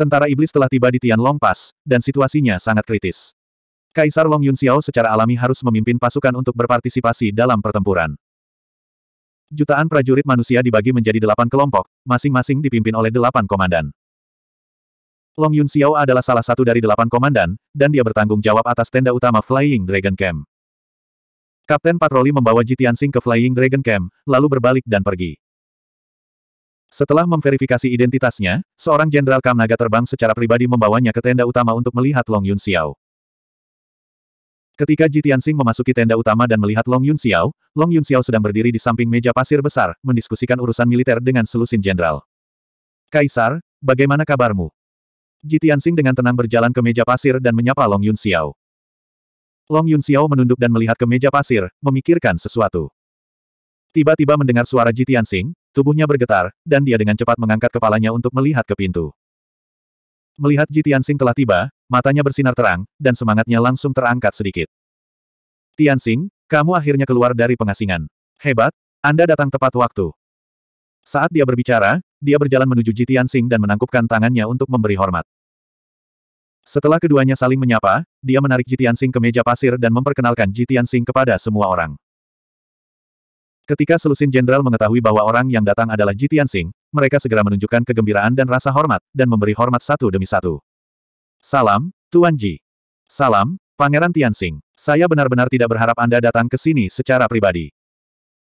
Tentara iblis telah tiba di Tianlong Pass, dan situasinya sangat kritis. Kaisar Long Yun Xiao secara alami harus memimpin pasukan untuk berpartisipasi dalam pertempuran. Jutaan prajurit manusia dibagi menjadi delapan kelompok, masing-masing dipimpin oleh delapan komandan. Long Yun Xiao adalah salah satu dari delapan komandan, dan dia bertanggung jawab atas tenda utama Flying Dragon Camp. Kapten patroli membawa Jitian Sing ke Flying Dragon Camp, lalu berbalik dan pergi. Setelah memverifikasi identitasnya, seorang Jenderal Kamnaga terbang secara pribadi membawanya ke tenda utama untuk melihat Long Yun Xiao. Ketika Ji Tianxing memasuki tenda utama dan melihat Long Yun Xiao, Long Yun Xiao sedang berdiri di samping meja pasir besar, mendiskusikan urusan militer dengan selusin jenderal. Kaisar, bagaimana kabarmu? Ji Tianxing dengan tenang berjalan ke meja pasir dan menyapa Long Yun Xiao. Long Yun Xiao menunduk dan melihat ke meja pasir, memikirkan sesuatu. Tiba-tiba mendengar suara Ji Tianxing, Tubuhnya bergetar, dan dia dengan cepat mengangkat kepalanya untuk melihat ke pintu. Melihat Tianxing telah tiba, matanya bersinar terang, dan semangatnya langsung terangkat sedikit. Tianxing, kamu akhirnya keluar dari pengasingan. Hebat, Anda datang tepat waktu. Saat dia berbicara, dia berjalan menuju Tianxing dan menangkupkan tangannya untuk memberi hormat. Setelah keduanya saling menyapa, dia menarik Tianxing ke meja pasir dan memperkenalkan Tianxing kepada semua orang. Ketika selusin jenderal mengetahui bahwa orang yang datang adalah Jitian Sing, mereka segera menunjukkan kegembiraan dan rasa hormat, dan memberi hormat satu demi satu. Salam, Tuan Ji. Salam, Pangeran Tianxing. Saya benar-benar tidak berharap Anda datang ke sini secara pribadi.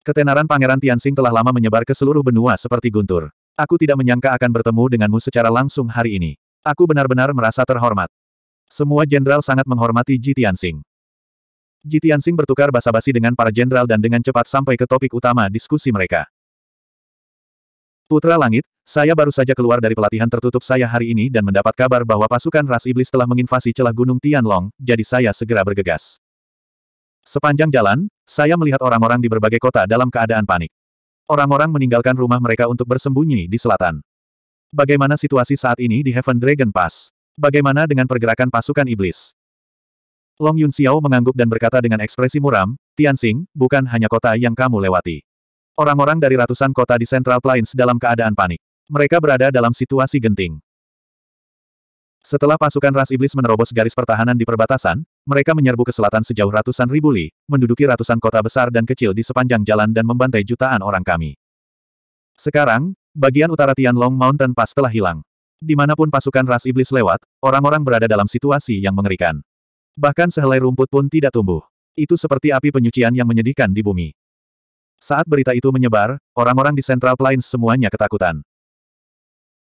Ketenaran Pangeran Tianxing telah lama menyebar ke seluruh benua seperti guntur. Aku tidak menyangka akan bertemu denganmu secara langsung hari ini. Aku benar-benar merasa terhormat. Semua jenderal sangat menghormati Ji Tianxing. Jitian Sing bertukar basa-basi dengan para jenderal dan dengan cepat sampai ke topik utama diskusi mereka. Putra Langit, saya baru saja keluar dari pelatihan tertutup saya hari ini dan mendapat kabar bahwa pasukan ras iblis telah menginvasi celah Gunung Tianlong, jadi saya segera bergegas. Sepanjang jalan, saya melihat orang-orang di berbagai kota dalam keadaan panik. Orang-orang meninggalkan rumah mereka untuk bersembunyi di selatan. Bagaimana situasi saat ini di Heaven Dragon Pass? Bagaimana dengan pergerakan pasukan iblis? Long Yun Xiao mengangguk dan berkata dengan ekspresi muram, Tianxing, bukan hanya kota yang kamu lewati. Orang-orang dari ratusan kota di Central Plains dalam keadaan panik. Mereka berada dalam situasi genting. Setelah pasukan ras iblis menerobos garis pertahanan di perbatasan, mereka menyerbu ke selatan sejauh ratusan ribu li, menduduki ratusan kota besar dan kecil di sepanjang jalan dan membantai jutaan orang kami. Sekarang, bagian utara Tianlong Mountain Pass telah hilang. Dimanapun pasukan ras iblis lewat, orang-orang berada dalam situasi yang mengerikan. Bahkan sehelai rumput pun tidak tumbuh. Itu seperti api penyucian yang menyedihkan di bumi. Saat berita itu menyebar, orang-orang di Central Plains semuanya ketakutan.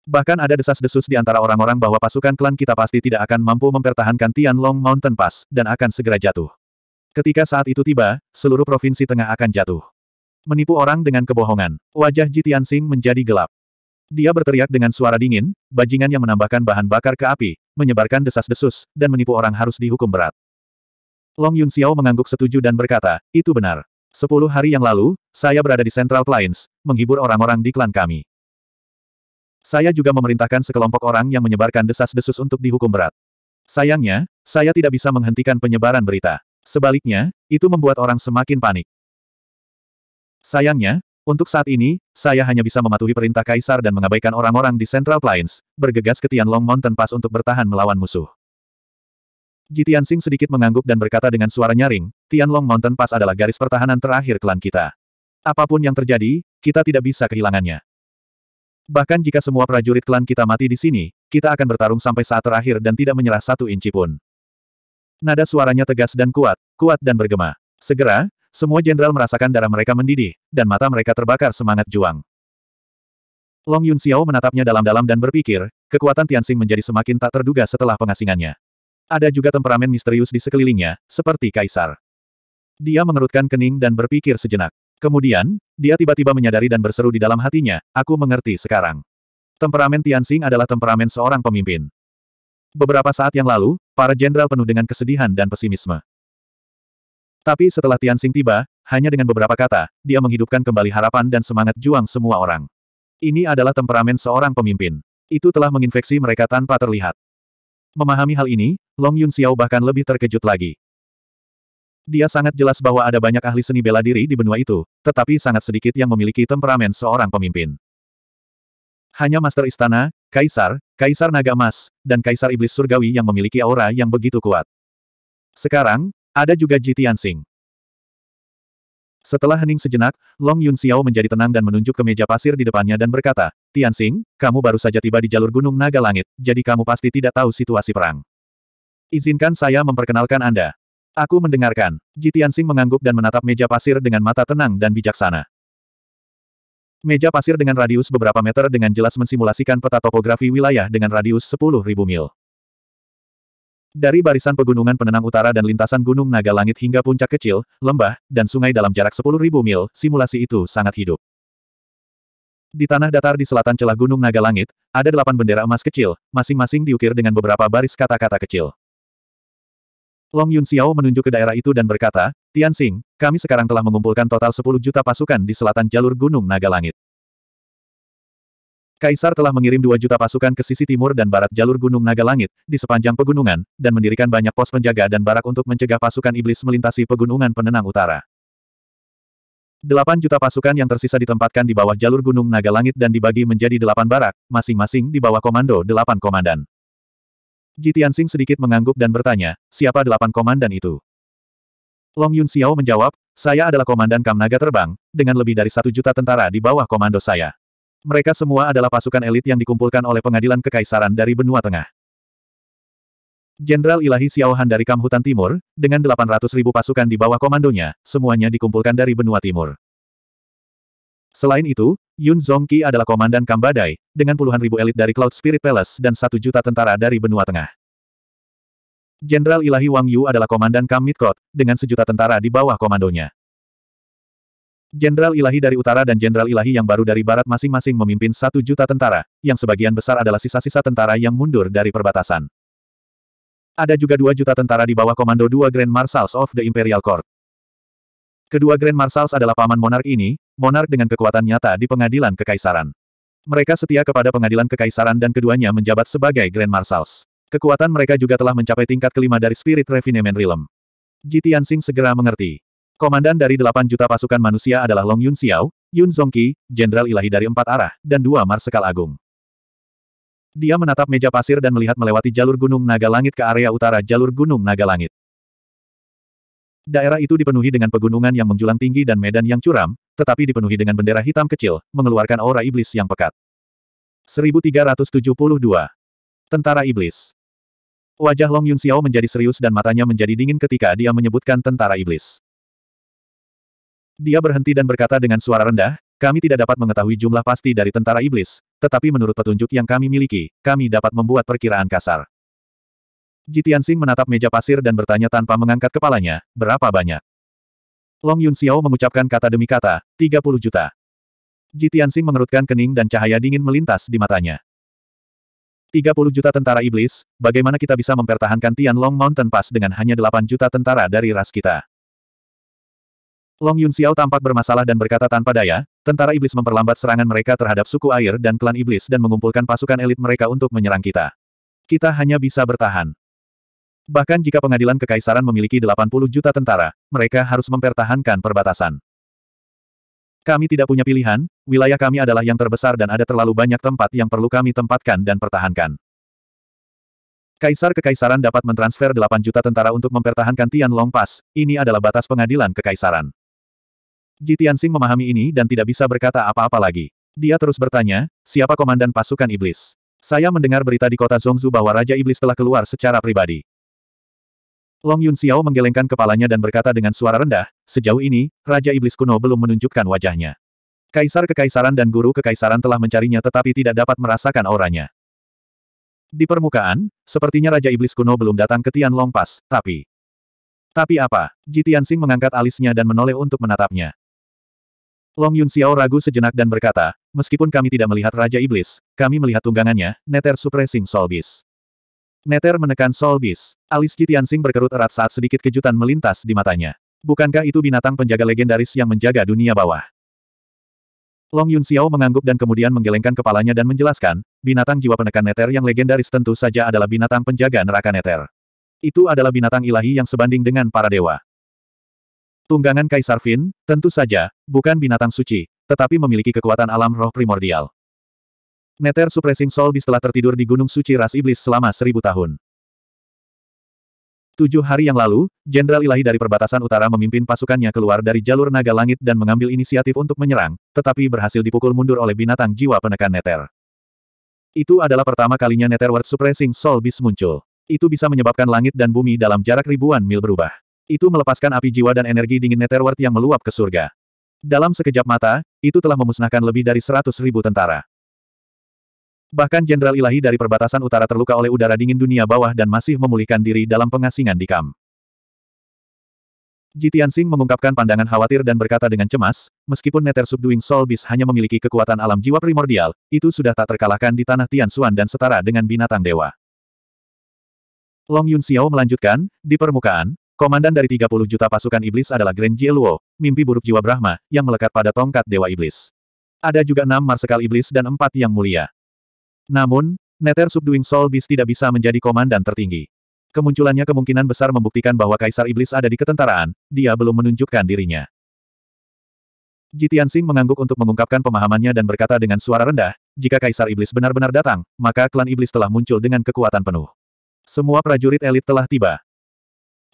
Bahkan ada desas-desus di antara orang-orang bahwa pasukan klan kita pasti tidak akan mampu mempertahankan Tianlong Mountain Pass, dan akan segera jatuh. Ketika saat itu tiba, seluruh provinsi tengah akan jatuh. Menipu orang dengan kebohongan. Wajah Jitian Tianxing menjadi gelap. Dia berteriak dengan suara dingin, bajingan yang menambahkan bahan bakar ke api, menyebarkan desas-desus, dan menipu orang harus dihukum berat. Long Yun Xiao mengangguk setuju dan berkata, itu benar. Sepuluh hari yang lalu, saya berada di Central Plains, menghibur orang-orang di klan kami. Saya juga memerintahkan sekelompok orang yang menyebarkan desas-desus untuk dihukum berat. Sayangnya, saya tidak bisa menghentikan penyebaran berita. Sebaliknya, itu membuat orang semakin panik. Sayangnya, untuk saat ini, saya hanya bisa mematuhi perintah Kaisar dan mengabaikan orang-orang di Central Plains, bergegas ke Tianlong Mountain Pass untuk bertahan melawan musuh. Jitian Sing sedikit mengangguk dan berkata dengan suara nyaring, Tianlong Mountain Pass adalah garis pertahanan terakhir klan kita. Apapun yang terjadi, kita tidak bisa kehilangannya. Bahkan jika semua prajurit klan kita mati di sini, kita akan bertarung sampai saat terakhir dan tidak menyerah satu inci pun. Nada suaranya tegas dan kuat, kuat dan bergema. Segera, semua jenderal merasakan darah mereka mendidih, dan mata mereka terbakar semangat juang. Long Yun Xiao menatapnya dalam-dalam dan berpikir, kekuatan Tianxing menjadi semakin tak terduga setelah pengasingannya. Ada juga temperamen misterius di sekelilingnya, seperti Kaisar. Dia mengerutkan kening dan berpikir sejenak. Kemudian, dia tiba-tiba menyadari dan berseru di dalam hatinya, aku mengerti sekarang. Temperamen Tianxing adalah temperamen seorang pemimpin. Beberapa saat yang lalu, para jenderal penuh dengan kesedihan dan pesimisme. Tapi setelah Tianxing tiba, hanya dengan beberapa kata, dia menghidupkan kembali harapan dan semangat juang semua orang. Ini adalah temperamen seorang pemimpin. Itu telah menginfeksi mereka tanpa terlihat. Memahami hal ini, Long Yun Xiao bahkan lebih terkejut lagi. Dia sangat jelas bahwa ada banyak ahli seni bela diri di benua itu, tetapi sangat sedikit yang memiliki temperamen seorang pemimpin. Hanya Master Istana, Kaisar, Kaisar Naga Emas, dan Kaisar Iblis Surgawi yang memiliki aura yang begitu kuat. Sekarang, ada juga Ji Tianxing. Setelah hening sejenak, Long Yun Xiao menjadi tenang dan menunjuk ke meja pasir di depannya dan berkata, Tianxing, kamu baru saja tiba di jalur Gunung Naga Langit, jadi kamu pasti tidak tahu situasi perang. Izinkan saya memperkenalkan Anda. Aku mendengarkan. Ji Tianxing mengangguk dan menatap meja pasir dengan mata tenang dan bijaksana. Meja pasir dengan radius beberapa meter dengan jelas mensimulasikan peta topografi wilayah dengan radius 10.000 mil. Dari barisan pegunungan penenang utara dan lintasan gunung naga langit hingga puncak kecil, lembah, dan sungai dalam jarak 10.000 mil, simulasi itu sangat hidup. Di tanah datar di selatan celah gunung naga langit, ada delapan bendera emas kecil, masing-masing diukir dengan beberapa baris kata-kata kecil. Long Yun Xiao menunjuk ke daerah itu dan berkata, Tian Xing, kami sekarang telah mengumpulkan total 10 juta pasukan di selatan jalur gunung naga langit. Kaisar telah mengirim dua juta pasukan ke sisi timur dan barat jalur Gunung Naga Langit, di sepanjang pegunungan, dan mendirikan banyak pos penjaga dan barak untuk mencegah pasukan iblis melintasi pegunungan penenang utara. Delapan juta pasukan yang tersisa ditempatkan di bawah jalur Gunung Naga Langit dan dibagi menjadi delapan barak, masing-masing di bawah komando delapan komandan. Jitian Sing sedikit mengangguk dan bertanya, siapa delapan komandan itu? Long Yun Xiao menjawab, saya adalah Komandan Kam Naga Terbang, dengan lebih dari satu juta tentara di bawah komando saya. Mereka semua adalah pasukan elit yang dikumpulkan oleh pengadilan kekaisaran dari benua tengah. Jenderal Ilahi Xiaohan dari Kam Hutan Timur, dengan 800 ribu pasukan di bawah komandonya, semuanya dikumpulkan dari benua timur. Selain itu, Yun Zongqi adalah komandan Kam Badai, dengan puluhan ribu elit dari Cloud Spirit Palace dan satu juta tentara dari benua tengah. Jenderal Ilahi Wang Yu adalah komandan Kam Midcot, dengan sejuta tentara di bawah komandonya. Jenderal Ilahi dari utara dan Jenderal Ilahi yang baru dari barat masing-masing memimpin satu juta tentara, yang sebagian besar adalah sisa-sisa tentara yang mundur dari perbatasan. Ada juga dua juta tentara di bawah komando dua Grand Marshals of the Imperial Court. Kedua Grand Marshals adalah paman monark ini, monark dengan kekuatan nyata di pengadilan kekaisaran. Mereka setia kepada pengadilan kekaisaran dan keduanya menjabat sebagai Grand Marshals. Kekuatan mereka juga telah mencapai tingkat kelima dari Spirit Refinement Realm. Jitian Singh segera mengerti. Komandan dari delapan juta pasukan manusia adalah Long Yun Xiao, Yun Zongqi, Jenderal Ilahi dari empat arah, dan dua Marsekal Agung. Dia menatap meja pasir dan melihat melewati jalur Gunung Naga Langit ke area utara jalur Gunung Naga Langit. Daerah itu dipenuhi dengan pegunungan yang menjulang tinggi dan medan yang curam, tetapi dipenuhi dengan bendera hitam kecil, mengeluarkan aura iblis yang pekat. 1372. Tentara Iblis Wajah Long Yun Xiao menjadi serius dan matanya menjadi dingin ketika dia menyebutkan tentara iblis. Dia berhenti dan berkata dengan suara rendah, kami tidak dapat mengetahui jumlah pasti dari tentara iblis, tetapi menurut petunjuk yang kami miliki, kami dapat membuat perkiraan kasar. Jitian Sing menatap meja pasir dan bertanya tanpa mengangkat kepalanya, berapa banyak? Long Yun Xiao mengucapkan kata demi kata, 30 juta. Jitian Sing mengerutkan kening dan cahaya dingin melintas di matanya. 30 juta tentara iblis, bagaimana kita bisa mempertahankan Tian Long Mountain Pass dengan hanya 8 juta tentara dari ras kita? Long Yun Xiao tampak bermasalah dan berkata tanpa daya, tentara iblis memperlambat serangan mereka terhadap suku air dan klan iblis dan mengumpulkan pasukan elit mereka untuk menyerang kita. Kita hanya bisa bertahan. Bahkan jika pengadilan kekaisaran memiliki 80 juta tentara, mereka harus mempertahankan perbatasan. Kami tidak punya pilihan, wilayah kami adalah yang terbesar dan ada terlalu banyak tempat yang perlu kami tempatkan dan pertahankan. Kaisar Kekaisaran dapat mentransfer 8 juta tentara untuk mempertahankan Tian Long Pass, ini adalah batas pengadilan Kekaisaran. Ji Tianxing memahami ini dan tidak bisa berkata apa-apa lagi. Dia terus bertanya, siapa komandan pasukan iblis? Saya mendengar berita di kota Zhongzhu bahwa Raja Iblis telah keluar secara pribadi. Long Yun Xiao menggelengkan kepalanya dan berkata dengan suara rendah, sejauh ini, Raja Iblis kuno belum menunjukkan wajahnya. Kaisar Kekaisaran dan Guru Kekaisaran telah mencarinya tetapi tidak dapat merasakan auranya. Di permukaan, sepertinya Raja Iblis kuno belum datang ke Tian Long Pass, tapi... Tapi apa? Ji Tianxing mengangkat alisnya dan menoleh untuk menatapnya. Long Yun Xiao ragu sejenak dan berkata, meskipun kami tidak melihat Raja Iblis, kami melihat tunggangannya, Neter suppressing Soul Beast. Neter menekan Soul Beast. Alis Tianxing berkerut erat saat sedikit kejutan melintas di matanya. Bukankah itu binatang penjaga legendaris yang menjaga dunia bawah? Long Yun Xiao mengangguk dan kemudian menggelengkan kepalanya dan menjelaskan, binatang jiwa penekan Neter yang legendaris tentu saja adalah binatang penjaga neraka Neter. Itu adalah binatang ilahi yang sebanding dengan para dewa. Tunggangan Kaisar Fin, tentu saja, bukan binatang suci, tetapi memiliki kekuatan alam roh primordial. Neter Supressing Soul di telah tertidur di Gunung Suci Ras Iblis selama seribu tahun. Tujuh hari yang lalu, Jenderal Ilahi dari perbatasan utara memimpin pasukannya keluar dari jalur naga langit dan mengambil inisiatif untuk menyerang, tetapi berhasil dipukul mundur oleh binatang jiwa penekan Neter. Itu adalah pertama kalinya Ward Suppressing Soul Beast muncul. Itu bisa menyebabkan langit dan bumi dalam jarak ribuan mil berubah. Itu melepaskan api jiwa dan energi dingin Netherworld yang meluap ke surga. Dalam sekejap mata, itu telah memusnahkan lebih dari seratus ribu tentara. Bahkan Jenderal Ilahi dari perbatasan utara terluka oleh udara dingin dunia bawah dan masih memulihkan diri dalam pengasingan di kam. Jitian Singh mengungkapkan pandangan khawatir dan berkata dengan cemas, meskipun Nether Subduing Soul Beast hanya memiliki kekuatan alam jiwa primordial, itu sudah tak terkalahkan di tanah Tian Tianxuan dan setara dengan binatang dewa. Long Yun Xiao melanjutkan, di permukaan, Komandan dari 30 juta pasukan iblis adalah Grand Jieluo, mimpi buruk jiwa Brahma, yang melekat pada tongkat Dewa Iblis. Ada juga enam marsekal iblis dan empat yang mulia. Namun, Neter Subduing Soul Beast tidak bisa menjadi komandan tertinggi. Kemunculannya kemungkinan besar membuktikan bahwa Kaisar Iblis ada di ketentaraan, dia belum menunjukkan dirinya. Jitian Sing mengangguk untuk mengungkapkan pemahamannya dan berkata dengan suara rendah, jika Kaisar Iblis benar-benar datang, maka klan Iblis telah muncul dengan kekuatan penuh. Semua prajurit elit telah tiba.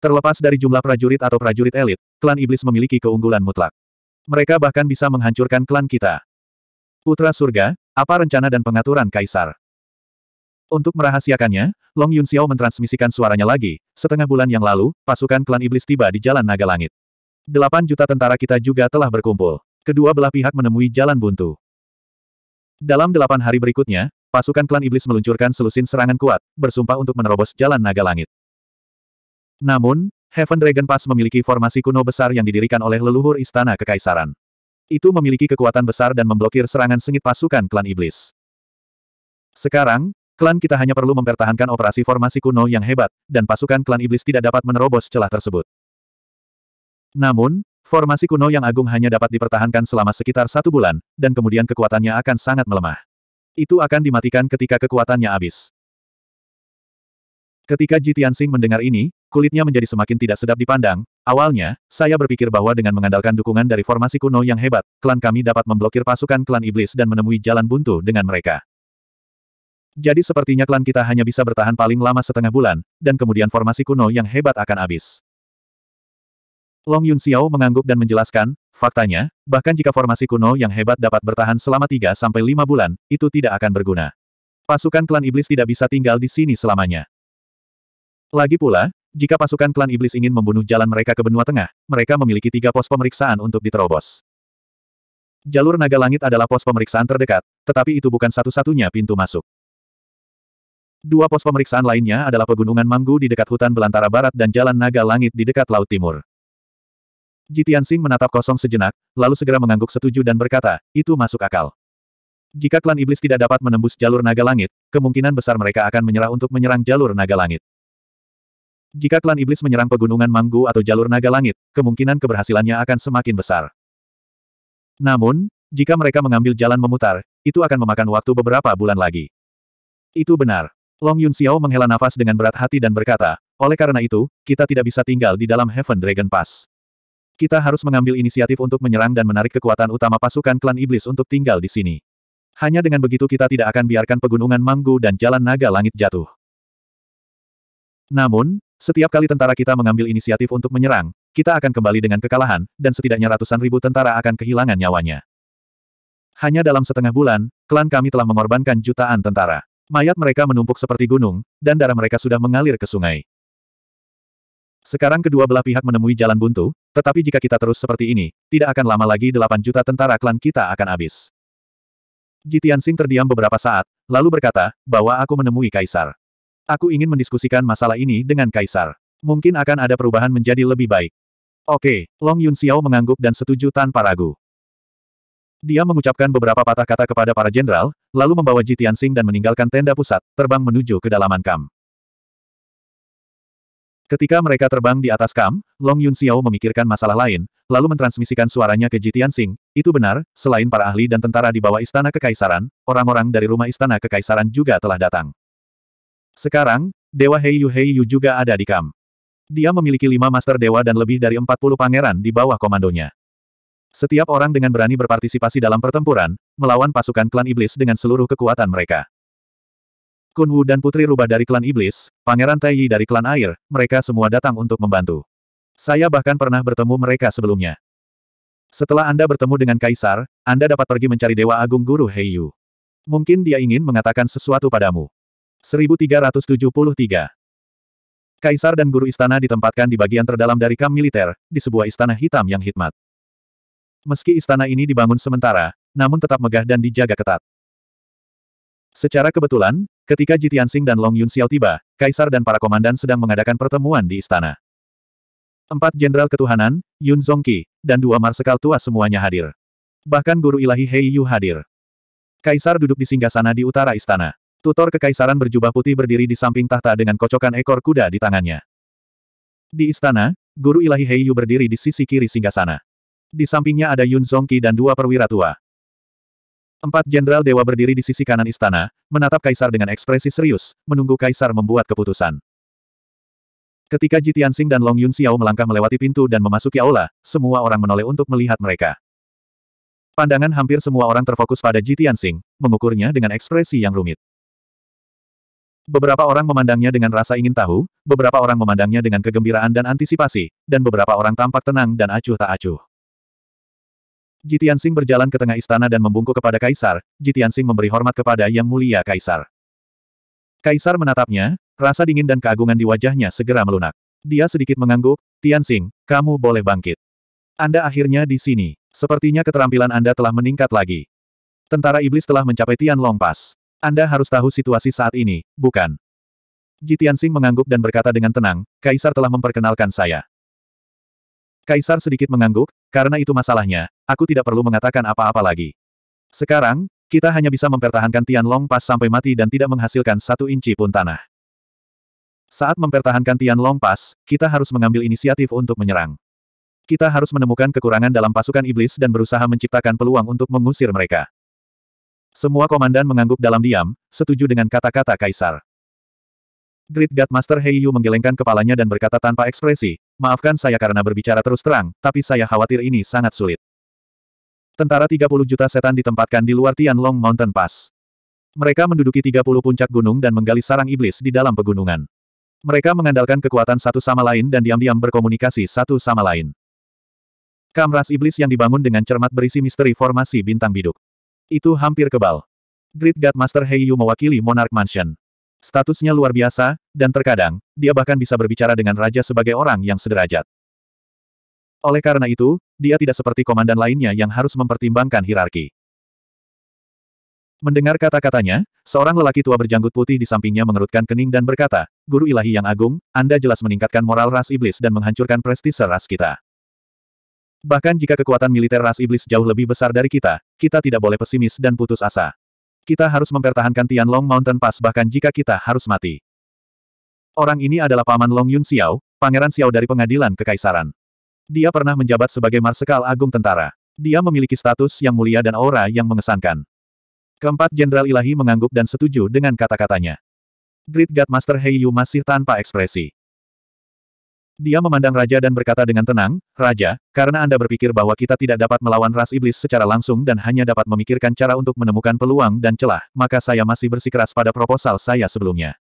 Terlepas dari jumlah prajurit atau prajurit elit, klan iblis memiliki keunggulan mutlak. Mereka bahkan bisa menghancurkan klan kita. Putra Surga, apa rencana dan pengaturan Kaisar? Untuk merahasiakannya, Long Yun Xiao mentransmisikan suaranya lagi, setengah bulan yang lalu, pasukan klan iblis tiba di Jalan Naga Langit. Delapan juta tentara kita juga telah berkumpul. Kedua belah pihak menemui jalan buntu. Dalam delapan hari berikutnya, pasukan klan iblis meluncurkan selusin serangan kuat, bersumpah untuk menerobos Jalan Naga Langit. Namun, Heaven Dragon Pass memiliki formasi kuno besar yang didirikan oleh leluhur Istana Kekaisaran. Itu memiliki kekuatan besar dan memblokir serangan sengit pasukan klan iblis. Sekarang, klan kita hanya perlu mempertahankan operasi formasi kuno yang hebat, dan pasukan klan iblis tidak dapat menerobos celah tersebut. Namun, formasi kuno yang agung hanya dapat dipertahankan selama sekitar satu bulan, dan kemudian kekuatannya akan sangat melemah. Itu akan dimatikan ketika kekuatannya habis. Ketika Ji Tianxing mendengar ini, kulitnya menjadi semakin tidak sedap dipandang. Awalnya, saya berpikir bahwa dengan mengandalkan dukungan dari formasi kuno yang hebat, klan kami dapat memblokir pasukan klan iblis dan menemui jalan buntu dengan mereka. Jadi sepertinya klan kita hanya bisa bertahan paling lama setengah bulan, dan kemudian formasi kuno yang hebat akan habis. Long Yun Xiao mengangguk dan menjelaskan, faktanya, bahkan jika formasi kuno yang hebat dapat bertahan selama 3-5 bulan, itu tidak akan berguna. Pasukan klan iblis tidak bisa tinggal di sini selamanya. Lagi pula, jika pasukan klan iblis ingin membunuh jalan mereka ke benua tengah, mereka memiliki tiga pos pemeriksaan untuk diterobos. Jalur naga langit adalah pos pemeriksaan terdekat, tetapi itu bukan satu-satunya pintu masuk. Dua pos pemeriksaan lainnya adalah pegunungan Manggu di dekat hutan belantara barat dan jalan naga langit di dekat laut timur. Jitian Sing menatap kosong sejenak, lalu segera mengangguk setuju dan berkata, itu masuk akal. Jika klan iblis tidak dapat menembus jalur naga langit, kemungkinan besar mereka akan menyerah untuk menyerang jalur naga langit. Jika klan iblis menyerang pegunungan Manggu atau jalur naga langit, kemungkinan keberhasilannya akan semakin besar. Namun, jika mereka mengambil jalan memutar, itu akan memakan waktu beberapa bulan lagi. Itu benar. Long Yun Xiao menghela nafas dengan berat hati dan berkata, oleh karena itu, kita tidak bisa tinggal di dalam Heaven Dragon Pass. Kita harus mengambil inisiatif untuk menyerang dan menarik kekuatan utama pasukan klan iblis untuk tinggal di sini. Hanya dengan begitu kita tidak akan biarkan pegunungan Manggu dan jalan naga langit jatuh. Namun, setiap kali tentara kita mengambil inisiatif untuk menyerang, kita akan kembali dengan kekalahan, dan setidaknya ratusan ribu tentara akan kehilangan nyawanya. Hanya dalam setengah bulan, klan kami telah mengorbankan jutaan tentara. Mayat mereka menumpuk seperti gunung, dan darah mereka sudah mengalir ke sungai. Sekarang kedua belah pihak menemui jalan buntu, tetapi jika kita terus seperti ini, tidak akan lama lagi 8 juta tentara klan kita akan habis. Jitian Sing terdiam beberapa saat, lalu berkata, bahwa aku menemui Kaisar. Aku ingin mendiskusikan masalah ini dengan Kaisar. Mungkin akan ada perubahan menjadi lebih baik. Oke, Long Yun Xiao mengangguk dan setuju tanpa ragu. Dia mengucapkan beberapa patah kata kepada para jenderal, lalu membawa Ji Tianxing dan meninggalkan tenda pusat, terbang menuju kedalaman kam. Ketika mereka terbang di atas kam, Long Yun Xiao memikirkan masalah lain, lalu mentransmisikan suaranya ke Jitian Sing. Itu benar, selain para ahli dan tentara di bawah istana kekaisaran, orang-orang dari rumah istana kekaisaran juga telah datang. Sekarang, Dewa Heiyu Heiyu juga ada di Kam. Dia memiliki lima master dewa dan lebih dari empat puluh pangeran di bawah komandonya. Setiap orang dengan berani berpartisipasi dalam pertempuran, melawan pasukan klan iblis dengan seluruh kekuatan mereka. Kunwu dan putri rubah dari klan iblis, pangeran Taiyi dari klan air, mereka semua datang untuk membantu. Saya bahkan pernah bertemu mereka sebelumnya. Setelah Anda bertemu dengan Kaisar, Anda dapat pergi mencari Dewa Agung Guru Heiyu. Mungkin dia ingin mengatakan sesuatu padamu. 1373. Kaisar dan guru istana ditempatkan di bagian terdalam dari kamp militer, di sebuah istana hitam yang hikmat. Meski istana ini dibangun sementara, namun tetap megah dan dijaga ketat. Secara kebetulan, ketika Jitian dan Long Yun Xiao tiba, Kaisar dan para komandan sedang mengadakan pertemuan di istana. Empat jenderal ketuhanan, Yun Zongqi, dan dua marsekal tua semuanya hadir. Bahkan guru ilahi Hei Yu hadir. Kaisar duduk di singgasana di utara istana. Tutor Kekaisaran berjubah putih berdiri di samping tahta dengan kocokan ekor kuda di tangannya. Di istana, Guru Ilahi Heiyu berdiri di sisi kiri singgasana. Di sampingnya ada Yun Zongqi dan dua perwira tua. Empat jenderal dewa berdiri di sisi kanan istana, menatap kaisar dengan ekspresi serius, menunggu kaisar membuat keputusan. Ketika Ji dan Long Yun Xiao melangkah melewati pintu dan memasuki aula, semua orang menoleh untuk melihat mereka. Pandangan hampir semua orang terfokus pada Ji mengukurnya dengan ekspresi yang rumit. Beberapa orang memandangnya dengan rasa ingin tahu, beberapa orang memandangnya dengan kegembiraan dan antisipasi, dan beberapa orang tampak tenang dan acuh tak acuh. Jitiansing berjalan ke tengah istana dan membungkuk kepada Kaisar, Jitiansing memberi hormat kepada Yang Mulia Kaisar. Kaisar menatapnya, rasa dingin dan keagungan di wajahnya segera melunak. Dia sedikit mengangguk, Tiansing, kamu boleh bangkit. Anda akhirnya di sini. Sepertinya keterampilan Anda telah meningkat lagi. Tentara Iblis telah mencapai Tian Long Pass. Anda harus tahu situasi saat ini, bukan? Jitian Sing mengangguk dan berkata dengan tenang, Kaisar telah memperkenalkan saya. Kaisar sedikit mengangguk, karena itu masalahnya, aku tidak perlu mengatakan apa-apa lagi. Sekarang, kita hanya bisa mempertahankan Tianlong pas sampai mati dan tidak menghasilkan satu inci pun tanah. Saat mempertahankan Tianlong pas, kita harus mengambil inisiatif untuk menyerang. Kita harus menemukan kekurangan dalam pasukan iblis dan berusaha menciptakan peluang untuk mengusir mereka. Semua komandan mengangguk dalam diam, setuju dengan kata-kata kaisar. Great God Master Yu menggelengkan kepalanya dan berkata tanpa ekspresi, maafkan saya karena berbicara terus terang, tapi saya khawatir ini sangat sulit. Tentara 30 juta setan ditempatkan di luar Tianlong Mountain Pass. Mereka menduduki 30 puncak gunung dan menggali sarang iblis di dalam pegunungan. Mereka mengandalkan kekuatan satu sama lain dan diam-diam berkomunikasi satu sama lain. Kamras iblis yang dibangun dengan cermat berisi misteri formasi bintang biduk. Itu hampir kebal. Great God Master Heiyu mewakili Monarch Mansion. Statusnya luar biasa, dan terkadang, dia bahkan bisa berbicara dengan raja sebagai orang yang sederajat. Oleh karena itu, dia tidak seperti komandan lainnya yang harus mempertimbangkan hierarki. Mendengar kata-katanya, seorang lelaki tua berjanggut putih di sampingnya mengerutkan kening dan berkata, Guru ilahi yang agung, Anda jelas meningkatkan moral ras iblis dan menghancurkan prestise ras kita. Bahkan jika kekuatan militer ras iblis jauh lebih besar dari kita, kita tidak boleh pesimis dan putus asa. Kita harus mempertahankan Tianlong Mountain Pass bahkan jika kita harus mati. Orang ini adalah paman Long Yun Xiao, pangeran Xiao dari pengadilan kekaisaran. Dia pernah menjabat sebagai Marsekal Agung Tentara. Dia memiliki status yang mulia dan aura yang mengesankan. Keempat Jenderal Ilahi mengangguk dan setuju dengan kata-katanya. Great God Master Heiyu masih tanpa ekspresi. Dia memandang Raja dan berkata dengan tenang, Raja, karena Anda berpikir bahwa kita tidak dapat melawan ras iblis secara langsung dan hanya dapat memikirkan cara untuk menemukan peluang dan celah, maka saya masih bersikeras pada proposal saya sebelumnya.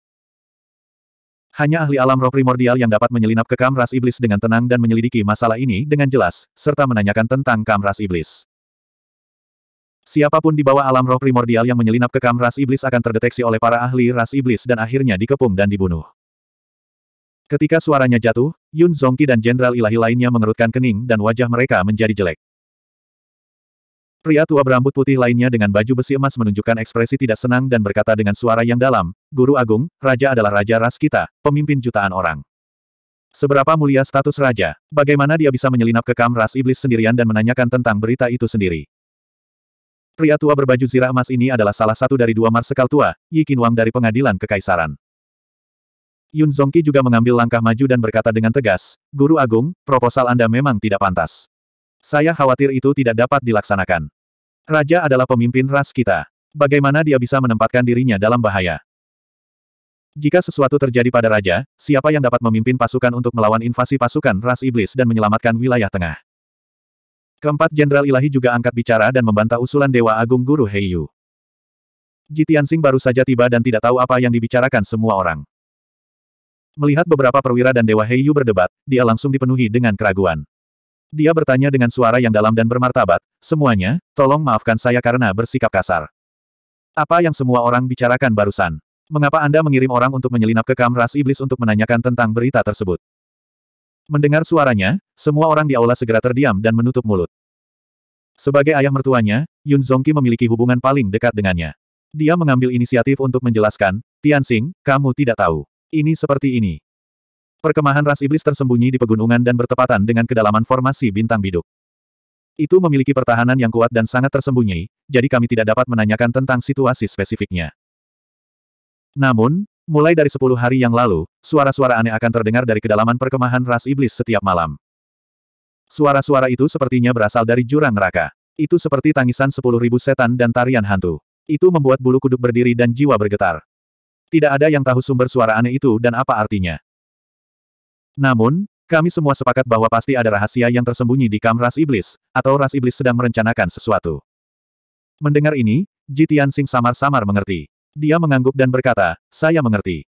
Hanya ahli alam roh primordial yang dapat menyelinap ke kam ras iblis dengan tenang dan menyelidiki masalah ini dengan jelas, serta menanyakan tentang kam ras iblis. Siapapun di bawah alam roh primordial yang menyelinap ke kam ras iblis akan terdeteksi oleh para ahli ras iblis dan akhirnya dikepung dan dibunuh. Ketika suaranya jatuh, Yun Zongki dan Jenderal Ilahi lainnya mengerutkan kening dan wajah mereka menjadi jelek. Pria tua berambut putih lainnya dengan baju besi emas menunjukkan ekspresi tidak senang dan berkata dengan suara yang dalam, Guru Agung, Raja adalah Raja Ras kita, pemimpin jutaan orang. Seberapa mulia status raja, bagaimana dia bisa menyelinap ke kam ras iblis sendirian dan menanyakan tentang berita itu sendiri. Pria tua berbaju zirah emas ini adalah salah satu dari dua marsekal tua, Yi Wang dari pengadilan kekaisaran. Yun Zongqi juga mengambil langkah maju dan berkata dengan tegas, Guru Agung, proposal Anda memang tidak pantas. Saya khawatir itu tidak dapat dilaksanakan. Raja adalah pemimpin ras kita. Bagaimana dia bisa menempatkan dirinya dalam bahaya? Jika sesuatu terjadi pada raja, siapa yang dapat memimpin pasukan untuk melawan invasi pasukan ras iblis dan menyelamatkan wilayah tengah? Keempat Jenderal Ilahi juga angkat bicara dan membantah usulan Dewa Agung Guru Heiyu. Jitiansing baru saja tiba dan tidak tahu apa yang dibicarakan semua orang. Melihat beberapa perwira dan Dewa Heiyu berdebat, dia langsung dipenuhi dengan keraguan. Dia bertanya dengan suara yang dalam dan bermartabat, semuanya, tolong maafkan saya karena bersikap kasar. Apa yang semua orang bicarakan barusan? Mengapa Anda mengirim orang untuk menyelinap ke kamras iblis untuk menanyakan tentang berita tersebut? Mendengar suaranya, semua orang di aula segera terdiam dan menutup mulut. Sebagai ayah mertuanya, Yun Zongqi memiliki hubungan paling dekat dengannya. Dia mengambil inisiatif untuk menjelaskan, Tianxing, kamu tidak tahu ini seperti ini. Perkemahan ras iblis tersembunyi di pegunungan dan bertepatan dengan kedalaman formasi bintang biduk. Itu memiliki pertahanan yang kuat dan sangat tersembunyi, jadi kami tidak dapat menanyakan tentang situasi spesifiknya. Namun, mulai dari sepuluh hari yang lalu, suara-suara aneh akan terdengar dari kedalaman perkemahan ras iblis setiap malam. Suara-suara itu sepertinya berasal dari jurang neraka. Itu seperti tangisan sepuluh ribu setan dan tarian hantu. Itu membuat bulu kuduk berdiri dan jiwa bergetar. Tidak ada yang tahu sumber suara aneh itu dan apa artinya. Namun, kami semua sepakat bahwa pasti ada rahasia yang tersembunyi di kam ras iblis, atau ras iblis sedang merencanakan sesuatu. Mendengar ini, Jitian Sing samar-samar mengerti. Dia mengangguk dan berkata, saya mengerti.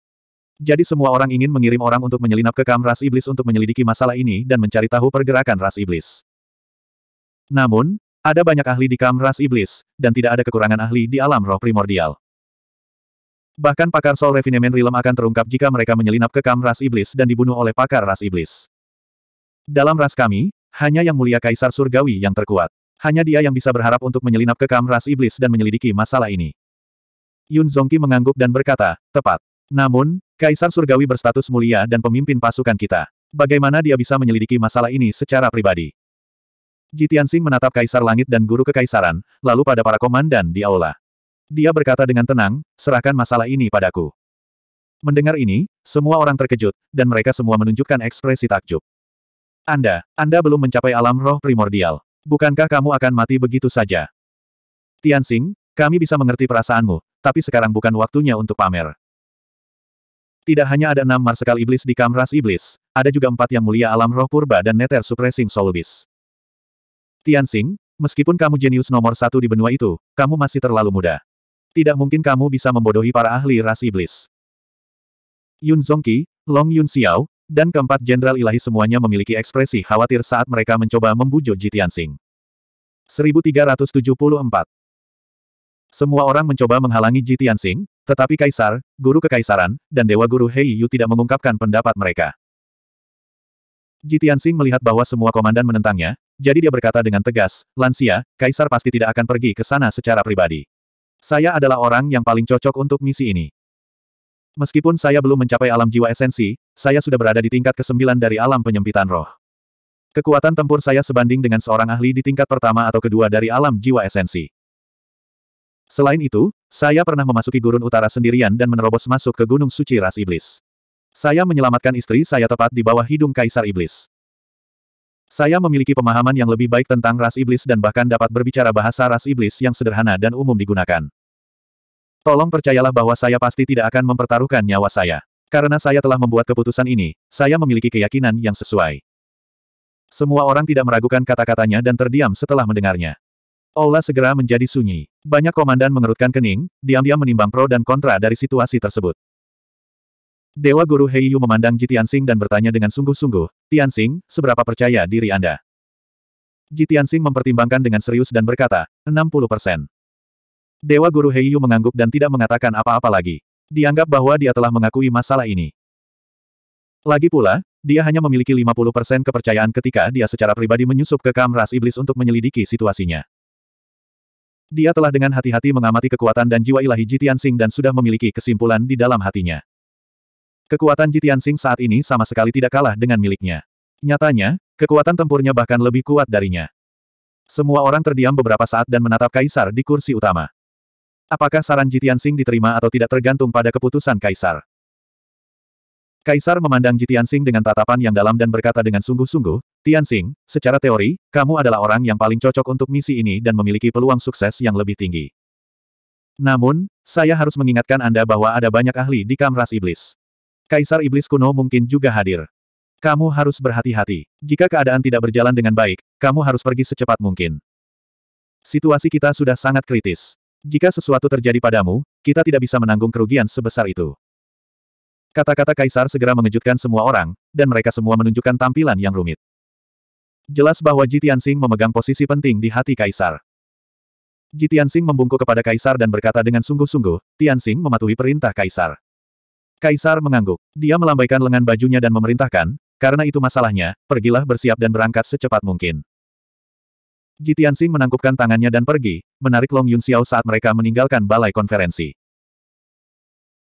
Jadi semua orang ingin mengirim orang untuk menyelinap ke kam ras iblis untuk menyelidiki masalah ini dan mencari tahu pergerakan ras iblis. Namun, ada banyak ahli di kam ras iblis, dan tidak ada kekurangan ahli di alam roh primordial. Bahkan pakar sol Refinement Realm akan terungkap jika mereka menyelinap ke kam ras iblis dan dibunuh oleh pakar ras iblis. Dalam ras kami, hanya yang mulia Kaisar Surgawi yang terkuat. Hanya dia yang bisa berharap untuk menyelinap ke kam ras iblis dan menyelidiki masalah ini. Yun Zongki mengangguk dan berkata, tepat. Namun, Kaisar Surgawi berstatus mulia dan pemimpin pasukan kita. Bagaimana dia bisa menyelidiki masalah ini secara pribadi? Jitiansing menatap Kaisar Langit dan Guru Kekaisaran, lalu pada para komandan di aula. Dia berkata dengan tenang, serahkan masalah ini padaku. Mendengar ini, semua orang terkejut, dan mereka semua menunjukkan ekspresi takjub. Anda, Anda belum mencapai alam roh primordial. Bukankah kamu akan mati begitu saja? Tianxing, kami bisa mengerti perasaanmu, tapi sekarang bukan waktunya untuk pamer. Tidak hanya ada enam marsekal iblis di Kamras Iblis, ada juga empat yang mulia alam roh purba dan neter suppressing solubis. Tianxing, meskipun kamu jenius nomor satu di benua itu, kamu masih terlalu muda. Tidak mungkin kamu bisa membodohi para ahli ras iblis. Yun Zongqi, Long Yun Xiao, dan keempat jenderal ilahi semuanya memiliki ekspresi khawatir saat mereka mencoba membujuk Jitiansing. 1374 Semua orang mencoba menghalangi Sing, tetapi kaisar, guru kekaisaran, dan dewa guru Hei Yu tidak mengungkapkan pendapat mereka. Sing melihat bahwa semua komandan menentangnya, jadi dia berkata dengan tegas, Lansia, kaisar pasti tidak akan pergi ke sana secara pribadi. Saya adalah orang yang paling cocok untuk misi ini. Meskipun saya belum mencapai alam jiwa esensi, saya sudah berada di tingkat ke-9 dari alam penyempitan roh. Kekuatan tempur saya sebanding dengan seorang ahli di tingkat pertama atau kedua dari alam jiwa esensi. Selain itu, saya pernah memasuki gurun utara sendirian dan menerobos masuk ke Gunung Suci Ras Iblis. Saya menyelamatkan istri saya tepat di bawah hidung Kaisar Iblis. Saya memiliki pemahaman yang lebih baik tentang ras iblis dan bahkan dapat berbicara bahasa ras iblis yang sederhana dan umum digunakan. Tolong percayalah bahwa saya pasti tidak akan mempertaruhkan nyawa saya. Karena saya telah membuat keputusan ini, saya memiliki keyakinan yang sesuai. Semua orang tidak meragukan kata-katanya dan terdiam setelah mendengarnya. Aula segera menjadi sunyi. Banyak komandan mengerutkan kening, diam-diam menimbang pro dan kontra dari situasi tersebut. Dewa Guru Heiyu memandang Ji Tianxing dan bertanya dengan sungguh-sungguh, Tianxing, seberapa percaya diri Anda? Ji Tianxing mempertimbangkan dengan serius dan berkata, 60 persen. Dewa Guru Heiyu mengangguk dan tidak mengatakan apa-apa lagi. Dianggap bahwa dia telah mengakui masalah ini. Lagi pula, dia hanya memiliki 50% kepercayaan ketika dia secara pribadi menyusup ke kamras iblis untuk menyelidiki situasinya. Dia telah dengan hati-hati mengamati kekuatan dan jiwa ilahi Ji Tianxing dan sudah memiliki kesimpulan di dalam hatinya. Kekuatan Jitian Sing saat ini sama sekali tidak kalah dengan miliknya. Nyatanya, kekuatan tempurnya bahkan lebih kuat darinya. Semua orang terdiam beberapa saat dan menatap Kaisar di kursi utama. Apakah saran Jitian Sing diterima atau tidak tergantung pada keputusan Kaisar. Kaisar memandang Jitian Sing dengan tatapan yang dalam dan berkata dengan sungguh-sungguh, Tian Sing, secara teori, kamu adalah orang yang paling cocok untuk misi ini dan memiliki peluang sukses yang lebih tinggi. Namun, saya harus mengingatkan Anda bahwa ada banyak ahli di Kamras Iblis. Kaisar Iblis kuno mungkin juga hadir. Kamu harus berhati-hati. Jika keadaan tidak berjalan dengan baik, kamu harus pergi secepat mungkin. Situasi kita sudah sangat kritis. Jika sesuatu terjadi padamu, kita tidak bisa menanggung kerugian sebesar itu. Kata-kata Kaisar segera mengejutkan semua orang, dan mereka semua menunjukkan tampilan yang rumit. Jelas bahwa Jitiansing memegang posisi penting di hati Kaisar. Jitiansing membungkuk kepada Kaisar dan berkata dengan sungguh-sungguh, Tiansing mematuhi perintah Kaisar. Kaisar mengangguk. Dia melambaikan lengan bajunya dan memerintahkan, karena itu masalahnya, pergilah bersiap dan berangkat secepat mungkin. Tianxing menangkupkan tangannya dan pergi, menarik Long Yun Xiao saat mereka meninggalkan balai konferensi.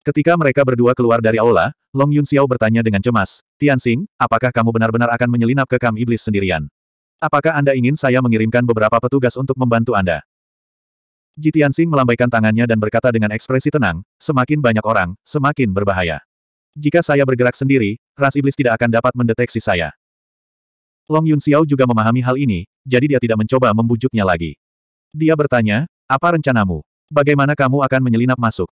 Ketika mereka berdua keluar dari aula, Long Yun Xiao bertanya dengan cemas, Tiansing, apakah kamu benar-benar akan menyelinap ke kam iblis sendirian? Apakah Anda ingin saya mengirimkan beberapa petugas untuk membantu Anda? Jitian Sing melambaikan tangannya dan berkata dengan ekspresi tenang, semakin banyak orang, semakin berbahaya. Jika saya bergerak sendiri, ras iblis tidak akan dapat mendeteksi saya. Long Yun Xiao juga memahami hal ini, jadi dia tidak mencoba membujuknya lagi. Dia bertanya, apa rencanamu? Bagaimana kamu akan menyelinap masuk?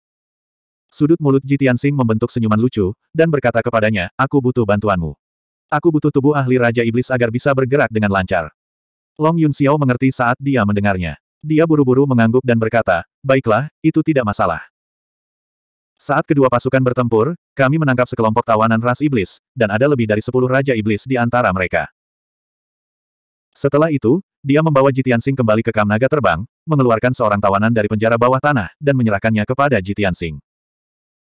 Sudut mulut Jitian Sing membentuk senyuman lucu, dan berkata kepadanya, aku butuh bantuanmu. Aku butuh tubuh ahli Raja Iblis agar bisa bergerak dengan lancar. Long Yun Xiao mengerti saat dia mendengarnya. Dia buru-buru mengangguk dan berkata, baiklah, itu tidak masalah. Saat kedua pasukan bertempur, kami menangkap sekelompok tawanan ras iblis, dan ada lebih dari sepuluh raja iblis di antara mereka. Setelah itu, dia membawa Jitiansing kembali ke Kamnaga terbang, mengeluarkan seorang tawanan dari penjara bawah tanah, dan menyerahkannya kepada Jitiansing.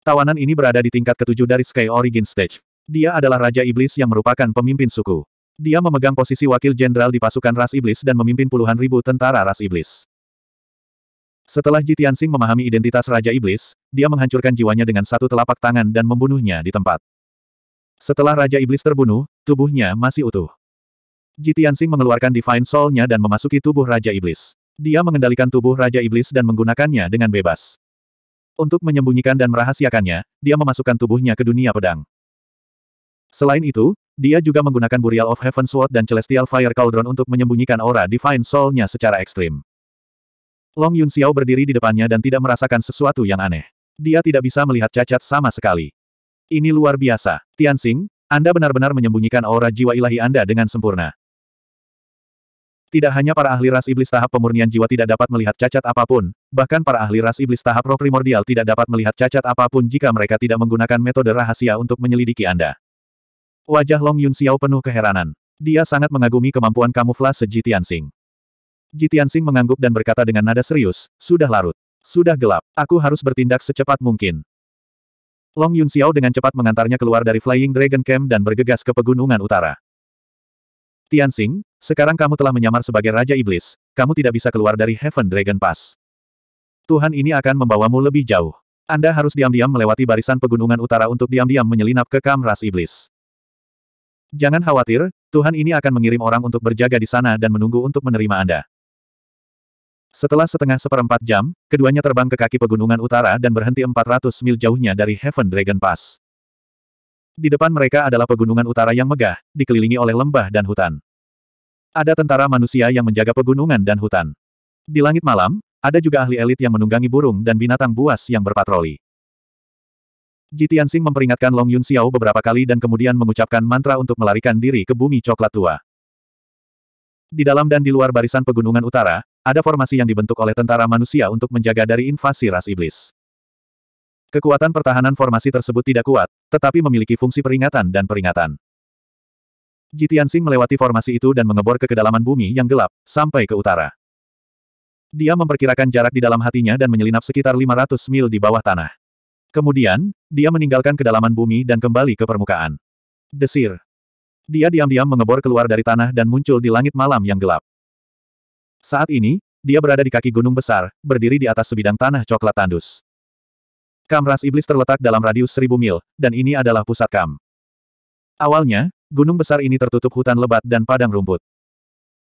Tawanan ini berada di tingkat ketujuh dari Sky Origin Stage. Dia adalah Raja Iblis yang merupakan pemimpin suku. Dia memegang posisi wakil jenderal di pasukan ras iblis dan memimpin puluhan ribu tentara ras iblis. Setelah Ji Tianxing memahami identitas Raja Iblis, dia menghancurkan jiwanya dengan satu telapak tangan dan membunuhnya di tempat. Setelah Raja Iblis terbunuh, tubuhnya masih utuh. Ji Tianxing mengeluarkan Divine Soul-nya dan memasuki tubuh Raja Iblis. Dia mengendalikan tubuh Raja Iblis dan menggunakannya dengan bebas. Untuk menyembunyikan dan merahasiakannya, dia memasukkan tubuhnya ke dunia pedang. Selain itu, dia juga menggunakan Burial of Heaven Sword dan Celestial Fire Cauldron untuk menyembunyikan aura Divine Soul-nya secara ekstrim. Long Yun Xiao berdiri di depannya dan tidak merasakan sesuatu yang aneh. Dia tidak bisa melihat cacat sama sekali. Ini luar biasa. Tian Tianxing, Anda benar-benar menyembunyikan aura jiwa ilahi Anda dengan sempurna. Tidak hanya para ahli ras iblis tahap pemurnian jiwa tidak dapat melihat cacat apapun, bahkan para ahli ras iblis tahap roh primordial tidak dapat melihat cacat apapun jika mereka tidak menggunakan metode rahasia untuk menyelidiki Anda. Wajah Long Yun Xiao penuh keheranan. Dia sangat mengagumi kemampuan kamuflase Ji Tianxing. Ji Tianxing mengangguk dan berkata dengan nada serius, sudah larut. Sudah gelap, aku harus bertindak secepat mungkin. Long Yun Xiao dengan cepat mengantarnya keluar dari Flying Dragon Camp dan bergegas ke pegunungan utara. Tianxing, sekarang kamu telah menyamar sebagai Raja Iblis, kamu tidak bisa keluar dari Heaven Dragon Pass. Tuhan ini akan membawamu lebih jauh. Anda harus diam-diam melewati barisan pegunungan utara untuk diam-diam menyelinap ke Kamras Iblis. Jangan khawatir, Tuhan ini akan mengirim orang untuk berjaga di sana dan menunggu untuk menerima Anda. Setelah setengah seperempat jam, keduanya terbang ke kaki pegunungan utara dan berhenti 400 mil jauhnya dari Heaven Dragon Pass. Di depan mereka adalah pegunungan utara yang megah, dikelilingi oleh lembah dan hutan. Ada tentara manusia yang menjaga pegunungan dan hutan. Di langit malam, ada juga ahli elit yang menunggangi burung dan binatang buas yang berpatroli. Jitian Tianxing memperingatkan Long Yun Xiao beberapa kali dan kemudian mengucapkan mantra untuk melarikan diri ke bumi coklat tua. Di dalam dan di luar barisan pegunungan utara, ada formasi yang dibentuk oleh tentara manusia untuk menjaga dari invasi ras iblis. Kekuatan pertahanan formasi tersebut tidak kuat, tetapi memiliki fungsi peringatan dan peringatan. Jitian Tianxing melewati formasi itu dan mengebor ke kedalaman bumi yang gelap, sampai ke utara. Dia memperkirakan jarak di dalam hatinya dan menyelinap sekitar 500 mil di bawah tanah. Kemudian, dia meninggalkan kedalaman bumi dan kembali ke permukaan. Desir. Dia diam-diam mengebor keluar dari tanah dan muncul di langit malam yang gelap. Saat ini, dia berada di kaki gunung besar, berdiri di atas sebidang tanah coklat tandus. Kamras iblis terletak dalam radius seribu mil, dan ini adalah pusat kam. Awalnya, gunung besar ini tertutup hutan lebat dan padang rumput.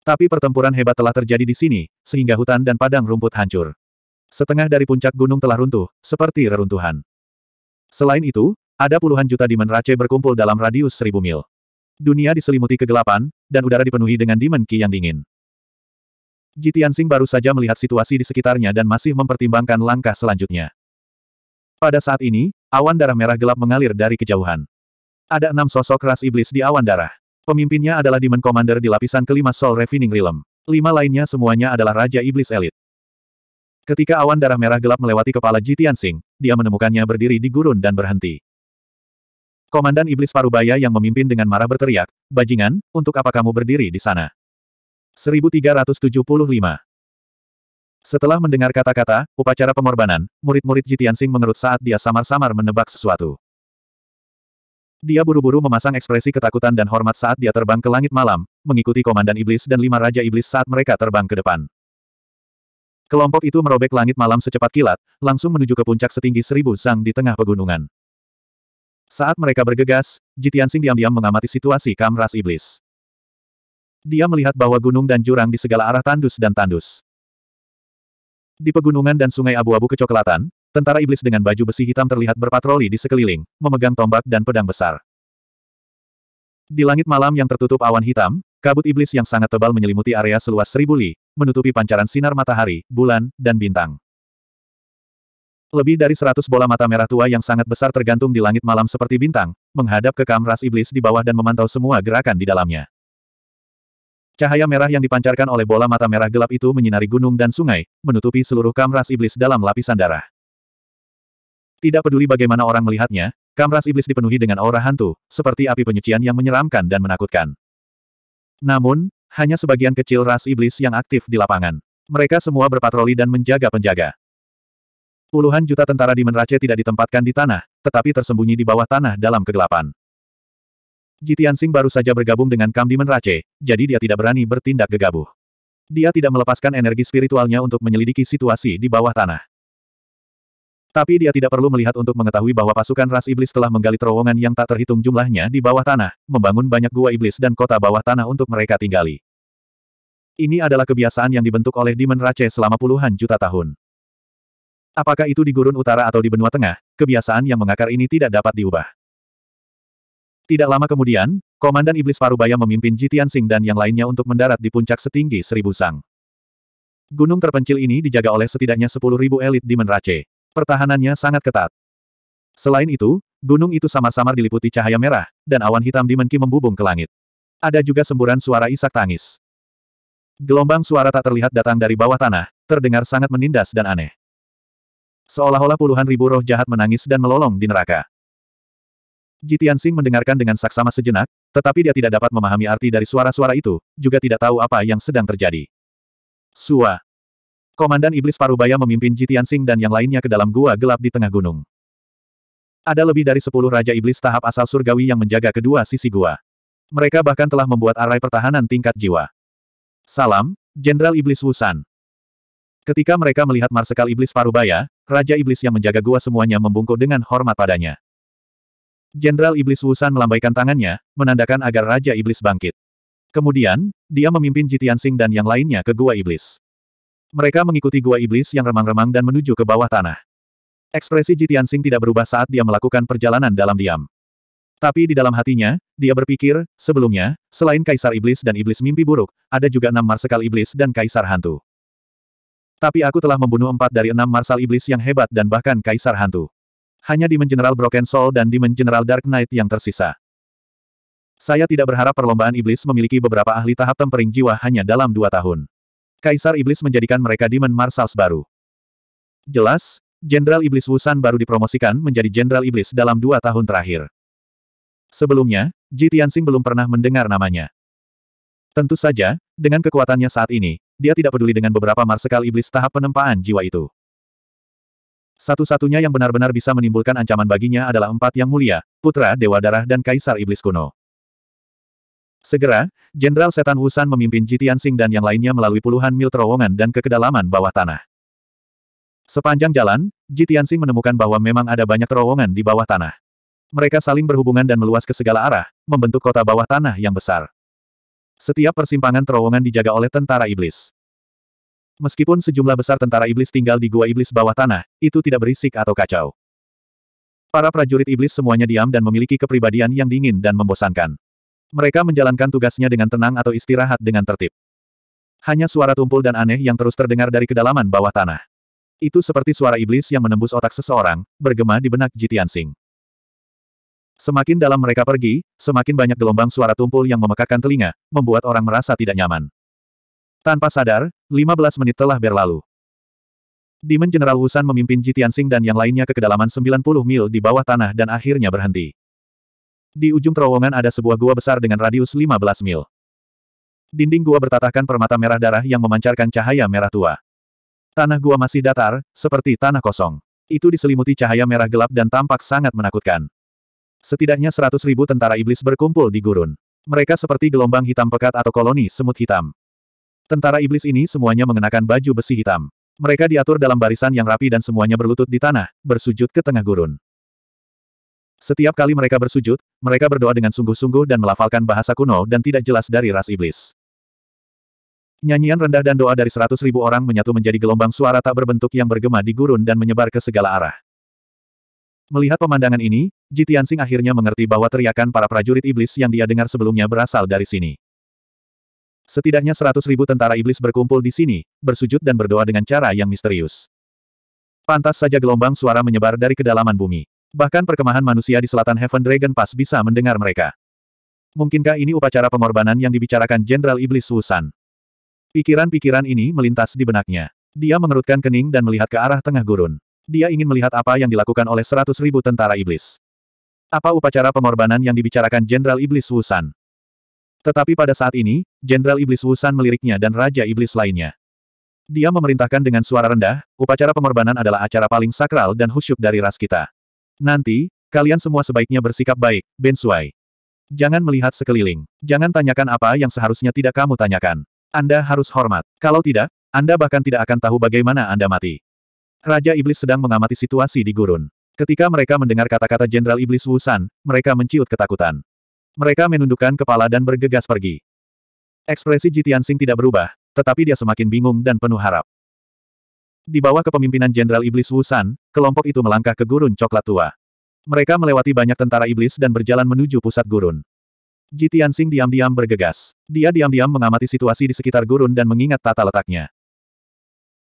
Tapi pertempuran hebat telah terjadi di sini, sehingga hutan dan padang rumput hancur. Setengah dari puncak gunung telah runtuh, seperti reruntuhan. Selain itu, ada puluhan juta dimen race berkumpul dalam radius seribu mil. Dunia diselimuti kegelapan, dan udara dipenuhi dengan dimen ki yang dingin. Jitiansing baru saja melihat situasi di sekitarnya dan masih mempertimbangkan langkah selanjutnya. Pada saat ini, awan darah merah gelap mengalir dari kejauhan. Ada enam sosok ras iblis di awan darah. Pemimpinnya adalah Demon Commander di lapisan kelima Soul Refining Realm. Lima lainnya semuanya adalah Raja Iblis Elit. Ketika awan darah merah gelap melewati kepala Ji Tianxing, dia menemukannya berdiri di gurun dan berhenti. Komandan Iblis Parubaya yang memimpin dengan marah berteriak, Bajingan, untuk apa kamu berdiri di sana? 1375 Setelah mendengar kata-kata, upacara pengorbanan, murid-murid Ji Tianxing mengerut saat dia samar-samar menebak sesuatu. Dia buru-buru memasang ekspresi ketakutan dan hormat saat dia terbang ke langit malam, mengikuti Komandan Iblis dan lima Raja Iblis saat mereka terbang ke depan. Kelompok itu merobek langit malam secepat kilat, langsung menuju ke puncak setinggi seribu sang di tengah pegunungan. Saat mereka bergegas, Jitiansing diam-diam mengamati situasi kamras iblis. Dia melihat bahwa gunung dan jurang di segala arah tandus dan tandus. Di pegunungan dan sungai abu-abu kecoklatan, tentara iblis dengan baju besi hitam terlihat berpatroli di sekeliling, memegang tombak dan pedang besar. Di langit malam yang tertutup awan hitam, kabut iblis yang sangat tebal menyelimuti area seluas seribu li, menutupi pancaran sinar matahari, bulan, dan bintang. Lebih dari seratus bola mata merah tua yang sangat besar tergantung di langit malam seperti bintang, menghadap ke kamras iblis di bawah dan memantau semua gerakan di dalamnya. Cahaya merah yang dipancarkan oleh bola mata merah gelap itu menyinari gunung dan sungai, menutupi seluruh kamras iblis dalam lapisan darah. Tidak peduli bagaimana orang melihatnya, kamras iblis dipenuhi dengan aura hantu, seperti api penyucian yang menyeramkan dan menakutkan. Namun, hanya sebagian kecil ras iblis yang aktif di lapangan. Mereka semua berpatroli dan menjaga penjaga. Puluhan juta tentara di Menrace tidak ditempatkan di tanah, tetapi tersembunyi di bawah tanah dalam kegelapan. Jitian Sing baru saja bergabung dengan Kam di Menrace, jadi dia tidak berani bertindak gegabah. Dia tidak melepaskan energi spiritualnya untuk menyelidiki situasi di bawah tanah. Tapi dia tidak perlu melihat untuk mengetahui bahwa pasukan ras iblis telah menggali terowongan yang tak terhitung jumlahnya di bawah tanah, membangun banyak gua iblis dan kota bawah tanah untuk mereka tinggali. Ini adalah kebiasaan yang dibentuk oleh Demon Rache selama puluhan juta tahun. Apakah itu di gurun utara atau di benua tengah, kebiasaan yang mengakar ini tidak dapat diubah. Tidak lama kemudian, Komandan Iblis Parubaya memimpin Jitian Sing dan yang lainnya untuk mendarat di puncak setinggi seribu sang. Gunung terpencil ini dijaga oleh setidaknya 10.000 elit Demon Rache. Pertahanannya sangat ketat. Selain itu, gunung itu samar-samar diliputi cahaya merah, dan awan hitam di Menki membubung ke langit. Ada juga semburan suara isak tangis. Gelombang suara tak terlihat datang dari bawah tanah, terdengar sangat menindas dan aneh. Seolah-olah puluhan ribu roh jahat menangis dan melolong di neraka. Jitian Sing mendengarkan dengan saksama sejenak, tetapi dia tidak dapat memahami arti dari suara-suara itu, juga tidak tahu apa yang sedang terjadi. Sua. Komandan Iblis Parubaya memimpin Jitian Sing dan yang lainnya ke dalam gua gelap di tengah gunung. Ada lebih dari sepuluh Raja Iblis tahap asal surgawi yang menjaga kedua sisi gua. Mereka bahkan telah membuat arai pertahanan tingkat jiwa. Salam, Jenderal Iblis Wusan. Ketika mereka melihat Marsekal Iblis Parubaya, Raja Iblis yang menjaga gua semuanya membungkuk dengan hormat padanya. Jenderal Iblis Wusan melambaikan tangannya, menandakan agar Raja Iblis bangkit. Kemudian, dia memimpin Jitian Jitiansing dan yang lainnya ke Gua Iblis. Mereka mengikuti gua iblis yang remang-remang dan menuju ke bawah tanah. Ekspresi Jitian Sing tidak berubah saat dia melakukan perjalanan dalam diam. Tapi di dalam hatinya, dia berpikir, sebelumnya, selain Kaisar Iblis dan Iblis Mimpi Buruk, ada juga enam Marsekal Iblis dan Kaisar Hantu. Tapi aku telah membunuh empat dari enam Marsal Iblis yang hebat dan bahkan Kaisar Hantu. Hanya Demon General Broken Soul dan Demon General Dark Knight yang tersisa. Saya tidak berharap perlombaan iblis memiliki beberapa ahli tahap tempering jiwa hanya dalam dua tahun. Kaisar Iblis menjadikan mereka Demon Marsals baru. Jelas, Jenderal Iblis Wusan baru dipromosikan menjadi Jenderal Iblis dalam dua tahun terakhir. Sebelumnya, Ji Tianxing belum pernah mendengar namanya. Tentu saja, dengan kekuatannya saat ini, dia tidak peduli dengan beberapa marsekal iblis tahap penempaan jiwa itu. Satu-satunya yang benar-benar bisa menimbulkan ancaman baginya adalah empat yang mulia, putra Dewa Darah dan Kaisar Iblis kuno. Segera, Jenderal Setan Wusan memimpin Jitian Sing dan yang lainnya melalui puluhan mil terowongan dan kekedalaman bawah tanah. Sepanjang jalan, Jitian Sing menemukan bahwa memang ada banyak terowongan di bawah tanah. Mereka saling berhubungan dan meluas ke segala arah, membentuk kota bawah tanah yang besar. Setiap persimpangan terowongan dijaga oleh tentara iblis. Meskipun sejumlah besar tentara iblis tinggal di gua iblis bawah tanah, itu tidak berisik atau kacau. Para prajurit iblis semuanya diam dan memiliki kepribadian yang dingin dan membosankan. Mereka menjalankan tugasnya dengan tenang atau istirahat dengan tertib. Hanya suara tumpul dan aneh yang terus terdengar dari kedalaman bawah tanah. Itu seperti suara iblis yang menembus otak seseorang, bergema di benak Jitian Sing. Semakin dalam mereka pergi, semakin banyak gelombang suara tumpul yang memekakan telinga, membuat orang merasa tidak nyaman. Tanpa sadar, 15 menit telah berlalu. Demon General Wusan memimpin Jitian Sing dan yang lainnya ke kedalaman 90 mil di bawah tanah dan akhirnya berhenti. Di ujung terowongan ada sebuah gua besar dengan radius 15 mil. Dinding gua bertatahkan permata merah darah yang memancarkan cahaya merah tua. Tanah gua masih datar, seperti tanah kosong. Itu diselimuti cahaya merah gelap dan tampak sangat menakutkan. Setidaknya seratus ribu tentara iblis berkumpul di gurun. Mereka seperti gelombang hitam pekat atau koloni semut hitam. Tentara iblis ini semuanya mengenakan baju besi hitam. Mereka diatur dalam barisan yang rapi dan semuanya berlutut di tanah, bersujud ke tengah gurun. Setiap kali mereka bersujud, mereka berdoa dengan sungguh-sungguh dan melafalkan bahasa kuno dan tidak jelas dari ras iblis. Nyanyian rendah dan doa dari seratus ribu orang menyatu menjadi gelombang suara tak berbentuk yang bergema di gurun dan menyebar ke segala arah. Melihat pemandangan ini, Jitiansing akhirnya mengerti bahwa teriakan para prajurit iblis yang dia dengar sebelumnya berasal dari sini. Setidaknya seratus ribu tentara iblis berkumpul di sini, bersujud dan berdoa dengan cara yang misterius. Pantas saja gelombang suara menyebar dari kedalaman bumi. Bahkan perkemahan manusia di selatan Heaven Dragon Pass bisa mendengar mereka. Mungkinkah ini upacara pengorbanan yang dibicarakan Jenderal Iblis Wusan? Pikiran-pikiran ini melintas di benaknya. Dia mengerutkan kening dan melihat ke arah tengah gurun. Dia ingin melihat apa yang dilakukan oleh seratus ribu tentara iblis. Apa upacara pengorbanan yang dibicarakan Jenderal Iblis Wusan? Tetapi pada saat ini, Jenderal Iblis Wusan meliriknya dan Raja Iblis lainnya. Dia memerintahkan dengan suara rendah, upacara pengorbanan adalah acara paling sakral dan khusyuk dari ras kita. Nanti, kalian semua sebaiknya bersikap baik, Ben Suai. Jangan melihat sekeliling. Jangan tanyakan apa yang seharusnya tidak kamu tanyakan. Anda harus hormat. Kalau tidak, Anda bahkan tidak akan tahu bagaimana Anda mati. Raja Iblis sedang mengamati situasi di gurun. Ketika mereka mendengar kata-kata Jenderal Iblis Wusan, mereka menciut ketakutan. Mereka menundukkan kepala dan bergegas pergi. Ekspresi Jitian Sing tidak berubah, tetapi dia semakin bingung dan penuh harap. Di bawah kepemimpinan Jenderal Iblis Wusan, kelompok itu melangkah ke gurun coklat tua. Mereka melewati banyak tentara iblis dan berjalan menuju pusat gurun. Ji Tianxing diam-diam bergegas. Dia diam-diam mengamati situasi di sekitar gurun dan mengingat tata letaknya.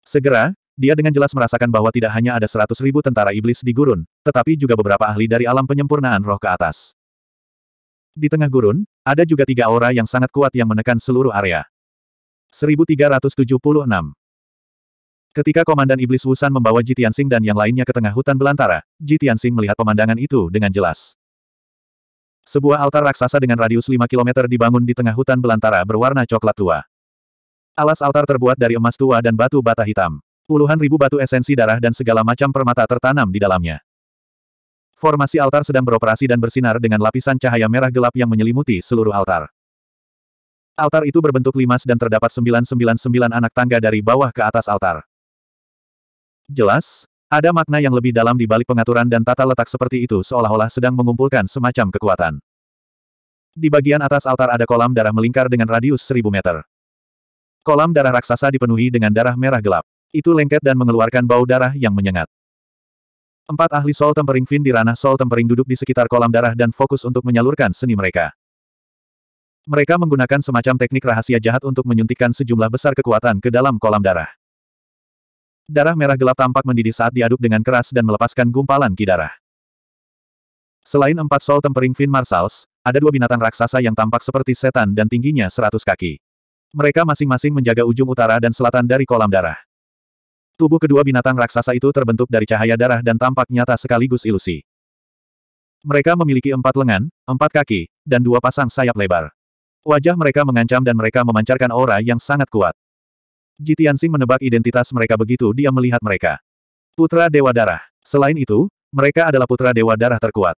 Segera, dia dengan jelas merasakan bahwa tidak hanya ada seratus ribu tentara iblis di gurun, tetapi juga beberapa ahli dari alam penyempurnaan roh ke atas. Di tengah gurun, ada juga tiga aura yang sangat kuat yang menekan seluruh area. 1376 Ketika Komandan Iblis Wusan membawa Tianxing dan yang lainnya ke tengah hutan belantara, Tianxing melihat pemandangan itu dengan jelas. Sebuah altar raksasa dengan radius 5 km dibangun di tengah hutan belantara berwarna coklat tua. Alas altar terbuat dari emas tua dan batu bata hitam. Puluhan ribu batu esensi darah dan segala macam permata tertanam di dalamnya. Formasi altar sedang beroperasi dan bersinar dengan lapisan cahaya merah gelap yang menyelimuti seluruh altar. Altar itu berbentuk limas dan terdapat 999 anak tangga dari bawah ke atas altar. Jelas, ada makna yang lebih dalam di balik pengaturan dan tata letak seperti itu seolah-olah sedang mengumpulkan semacam kekuatan. Di bagian atas altar ada kolam darah melingkar dengan radius seribu meter. Kolam darah raksasa dipenuhi dengan darah merah gelap. Itu lengket dan mengeluarkan bau darah yang menyengat. Empat ahli sol Tempering Fin di ranah sol Tempering duduk di sekitar kolam darah dan fokus untuk menyalurkan seni mereka. Mereka menggunakan semacam teknik rahasia jahat untuk menyuntikkan sejumlah besar kekuatan ke dalam kolam darah. Darah merah gelap tampak mendidih saat diaduk dengan keras dan melepaskan gumpalan ki darah. Selain empat Sol Tempering Fin Marsals, ada dua binatang raksasa yang tampak seperti setan dan tingginya seratus kaki. Mereka masing-masing menjaga ujung utara dan selatan dari kolam darah. Tubuh kedua binatang raksasa itu terbentuk dari cahaya darah dan tampak nyata sekaligus ilusi. Mereka memiliki empat lengan, empat kaki, dan dua pasang sayap lebar. Wajah mereka mengancam dan mereka memancarkan aura yang sangat kuat. Ji Tianxing menebak identitas mereka begitu dia melihat mereka. Putra Dewa Darah. Selain itu, mereka adalah putra Dewa Darah terkuat.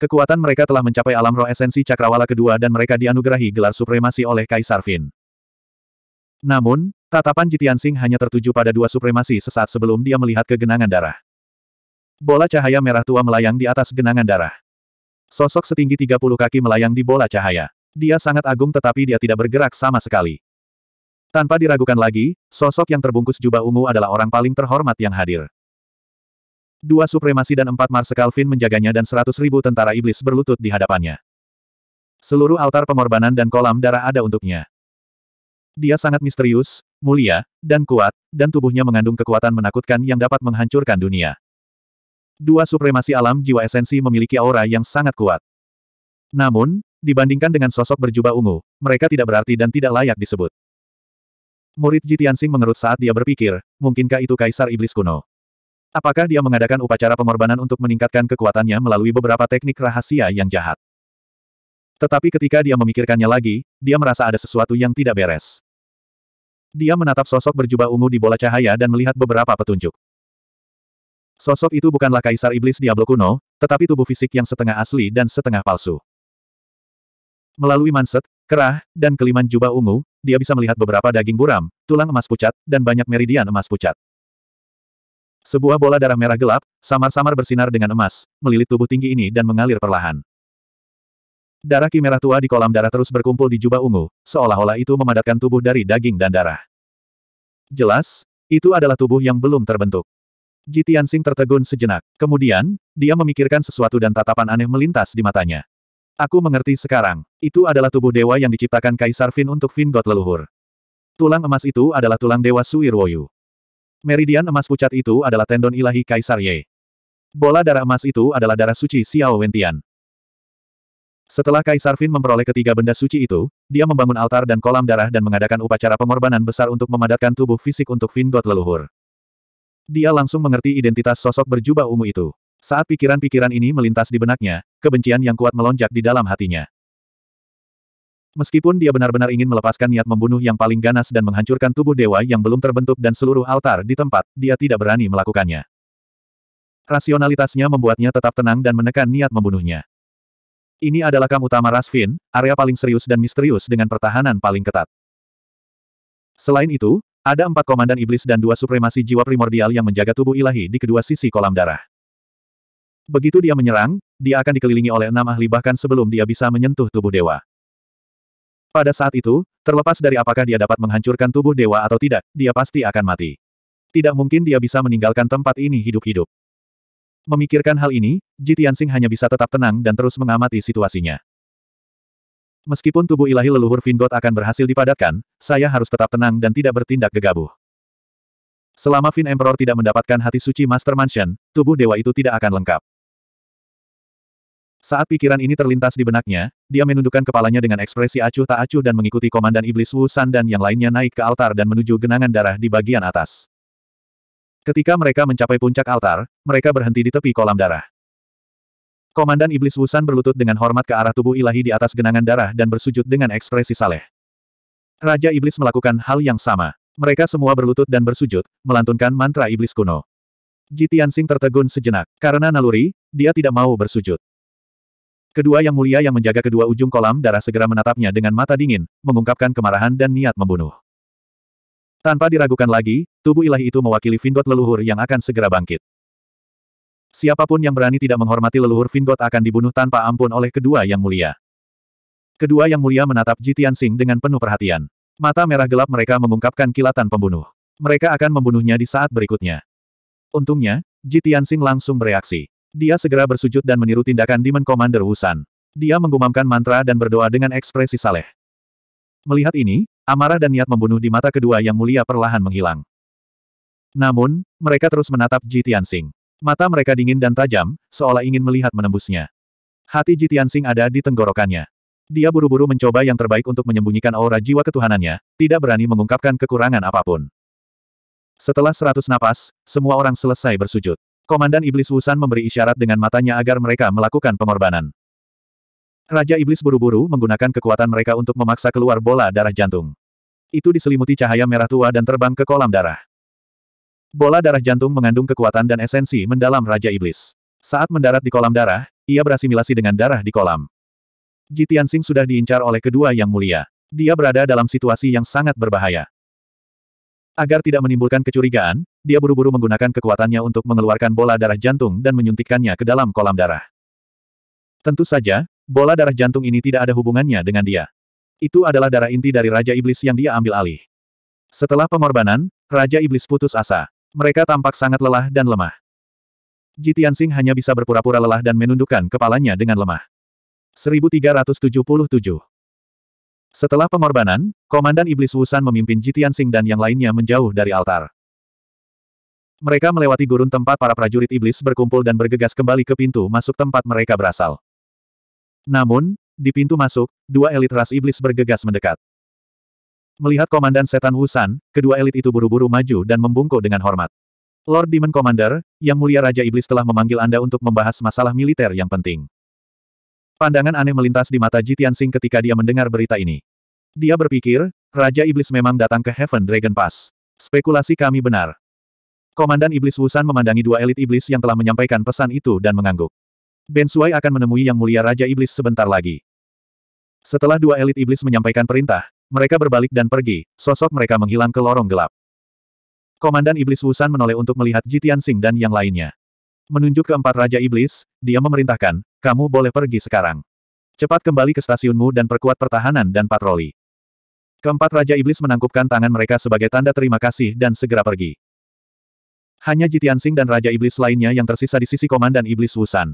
Kekuatan mereka telah mencapai alam roh esensi cakrawala kedua dan mereka dianugerahi gelar supremasi oleh Kaisar Vin. Namun, tatapan Ji Tianxing hanya tertuju pada dua supremasi sesaat sebelum dia melihat kegenangan darah. Bola cahaya merah tua melayang di atas genangan darah. Sosok setinggi 30 kaki melayang di bola cahaya. Dia sangat agung tetapi dia tidak bergerak sama sekali. Tanpa diragukan lagi, sosok yang terbungkus jubah ungu adalah orang paling terhormat yang hadir. Dua supremasi dan empat Marsekal Finn menjaganya dan seratus ribu tentara iblis berlutut di hadapannya. Seluruh altar pengorbanan dan kolam darah ada untuknya. Dia sangat misterius, mulia, dan kuat, dan tubuhnya mengandung kekuatan menakutkan yang dapat menghancurkan dunia. Dua supremasi alam jiwa esensi memiliki aura yang sangat kuat. Namun, dibandingkan dengan sosok berjubah ungu, mereka tidak berarti dan tidak layak disebut. Murid Ji Tianxing mengerut saat dia berpikir, mungkinkah itu kaisar iblis kuno? Apakah dia mengadakan upacara pengorbanan untuk meningkatkan kekuatannya melalui beberapa teknik rahasia yang jahat? Tetapi ketika dia memikirkannya lagi, dia merasa ada sesuatu yang tidak beres. Dia menatap sosok berjubah ungu di bola cahaya dan melihat beberapa petunjuk. Sosok itu bukanlah kaisar iblis Diablo kuno, tetapi tubuh fisik yang setengah asli dan setengah palsu. Melalui manset, kerah, dan keliman jubah ungu, dia bisa melihat beberapa daging buram, tulang emas pucat, dan banyak meridian emas pucat. Sebuah bola darah merah gelap, samar-samar bersinar dengan emas, melilit tubuh tinggi ini dan mengalir perlahan. Darah ki merah tua di kolam darah terus berkumpul di jubah ungu, seolah-olah itu memadatkan tubuh dari daging dan darah. Jelas, itu adalah tubuh yang belum terbentuk. Jitian Sing tertegun sejenak. Kemudian, dia memikirkan sesuatu dan tatapan aneh melintas di matanya. Aku mengerti sekarang. Itu adalah tubuh dewa yang diciptakan Kaisar Fin untuk Fin God leluhur. Tulang emas itu adalah tulang dewa Suirwoyu. Meridian emas pucat itu adalah tendon ilahi Kaisar Ye. Bola darah emas itu adalah darah suci Xiao Wentian. Setelah Kaisar Fin memperoleh ketiga benda suci itu, dia membangun altar dan kolam darah dan mengadakan upacara pengorbanan besar untuk memadatkan tubuh fisik untuk Fin God leluhur. Dia langsung mengerti identitas sosok berjubah ungu itu. Saat pikiran-pikiran ini melintas di benaknya, kebencian yang kuat melonjak di dalam hatinya. Meskipun dia benar-benar ingin melepaskan niat membunuh yang paling ganas dan menghancurkan tubuh dewa yang belum terbentuk dan seluruh altar di tempat, dia tidak berani melakukannya. Rasionalitasnya membuatnya tetap tenang dan menekan niat membunuhnya. Ini adalah kam utama Rasvin, area paling serius dan misterius dengan pertahanan paling ketat. Selain itu, ada empat komandan iblis dan dua supremasi jiwa primordial yang menjaga tubuh ilahi di kedua sisi kolam darah. Begitu dia menyerang, dia akan dikelilingi oleh enam ahli bahkan sebelum dia bisa menyentuh tubuh dewa. Pada saat itu, terlepas dari apakah dia dapat menghancurkan tubuh dewa atau tidak, dia pasti akan mati. Tidak mungkin dia bisa meninggalkan tempat ini hidup-hidup. Memikirkan hal ini, Ji Tianxing hanya bisa tetap tenang dan terus mengamati situasinya. Meskipun tubuh ilahi leluhur Vingot akan berhasil dipadatkan, saya harus tetap tenang dan tidak bertindak gegabah. Selama Vin Emperor tidak mendapatkan hati suci Master Mansion, tubuh dewa itu tidak akan lengkap. Saat pikiran ini terlintas di benaknya, dia menundukkan kepalanya dengan ekspresi acuh tak acuh dan mengikuti komandan iblis Wu San dan yang lainnya naik ke altar dan menuju genangan darah di bagian atas. Ketika mereka mencapai puncak altar, mereka berhenti di tepi kolam darah. Komandan iblis Wu San berlutut dengan hormat ke arah tubuh ilahi di atas genangan darah dan bersujud dengan ekspresi saleh. Raja iblis melakukan hal yang sama. Mereka semua berlutut dan bersujud, melantunkan mantra iblis kuno. Jitian Sing tertegun sejenak. Karena naluri, dia tidak mau bersujud. Kedua yang mulia yang menjaga kedua ujung kolam darah segera menatapnya dengan mata dingin, mengungkapkan kemarahan dan niat membunuh. Tanpa diragukan lagi, tubuh ilahi itu mewakili Vingot leluhur yang akan segera bangkit. Siapapun yang berani tidak menghormati leluhur Vingot akan dibunuh tanpa ampun oleh kedua yang mulia. Kedua yang mulia menatap Jitian Sing dengan penuh perhatian. Mata merah gelap mereka mengungkapkan kilatan pembunuh. Mereka akan membunuhnya di saat berikutnya. Untungnya, Jitian Sing langsung bereaksi. Dia segera bersujud dan meniru tindakan Demon Commander Wusan. Dia menggumamkan mantra dan berdoa dengan ekspresi saleh. Melihat ini, amarah dan niat membunuh di mata kedua yang mulia perlahan menghilang. Namun, mereka terus menatap Ji Tianxing. Mata mereka dingin dan tajam, seolah ingin melihat menembusnya. Hati Ji Tianxing ada di tenggorokannya. Dia buru-buru mencoba yang terbaik untuk menyembunyikan aura jiwa ketuhanannya, tidak berani mengungkapkan kekurangan apapun. Setelah seratus napas, semua orang selesai bersujud. Komandan Iblis Wusan memberi isyarat dengan matanya agar mereka melakukan pengorbanan. Raja Iblis buru-buru menggunakan kekuatan mereka untuk memaksa keluar bola darah jantung. Itu diselimuti cahaya merah tua dan terbang ke kolam darah. Bola darah jantung mengandung kekuatan dan esensi mendalam Raja Iblis. Saat mendarat di kolam darah, ia berasimilasi dengan darah di kolam. Jitian Sing sudah diincar oleh kedua yang mulia. Dia berada dalam situasi yang sangat berbahaya. Agar tidak menimbulkan kecurigaan, dia buru-buru menggunakan kekuatannya untuk mengeluarkan bola darah jantung dan menyuntikkannya ke dalam kolam darah. Tentu saja, bola darah jantung ini tidak ada hubungannya dengan dia. Itu adalah darah inti dari Raja Iblis yang dia ambil alih. Setelah pengorbanan, Raja Iblis putus asa. Mereka tampak sangat lelah dan lemah. Jitian hanya bisa berpura-pura lelah dan menundukkan kepalanya dengan lemah. 1377 Setelah pengorbanan, Komandan Iblis Wusan memimpin Jitian dan yang lainnya menjauh dari altar. Mereka melewati gurun tempat para prajurit iblis berkumpul dan bergegas kembali ke pintu masuk tempat mereka berasal. Namun, di pintu masuk, dua elit ras iblis bergegas mendekat. Melihat Komandan Setan Wusan, kedua elit itu buru-buru maju dan membungkuk dengan hormat. Lord Demon Commander, Yang Mulia Raja Iblis telah memanggil Anda untuk membahas masalah militer yang penting. Pandangan aneh melintas di mata Jitian Singh ketika dia mendengar berita ini. Dia berpikir, Raja Iblis memang datang ke Heaven Dragon Pass. Spekulasi kami benar. Komandan Iblis Wusan memandangi dua elit iblis yang telah menyampaikan pesan itu dan mengangguk. Ben Suai akan menemui Yang Mulia Raja Iblis sebentar lagi. Setelah dua elit iblis menyampaikan perintah, mereka berbalik dan pergi, sosok mereka menghilang ke lorong gelap. Komandan Iblis Wusan menoleh untuk melihat Jitian Sing dan yang lainnya. Menunjuk ke empat Raja Iblis, dia memerintahkan, kamu boleh pergi sekarang. Cepat kembali ke stasiunmu dan perkuat pertahanan dan patroli. Keempat Raja Iblis menangkupkan tangan mereka sebagai tanda terima kasih dan segera pergi. Hanya Jitian Jitiansing dan Raja Iblis lainnya yang tersisa di sisi Komandan Iblis Wusan.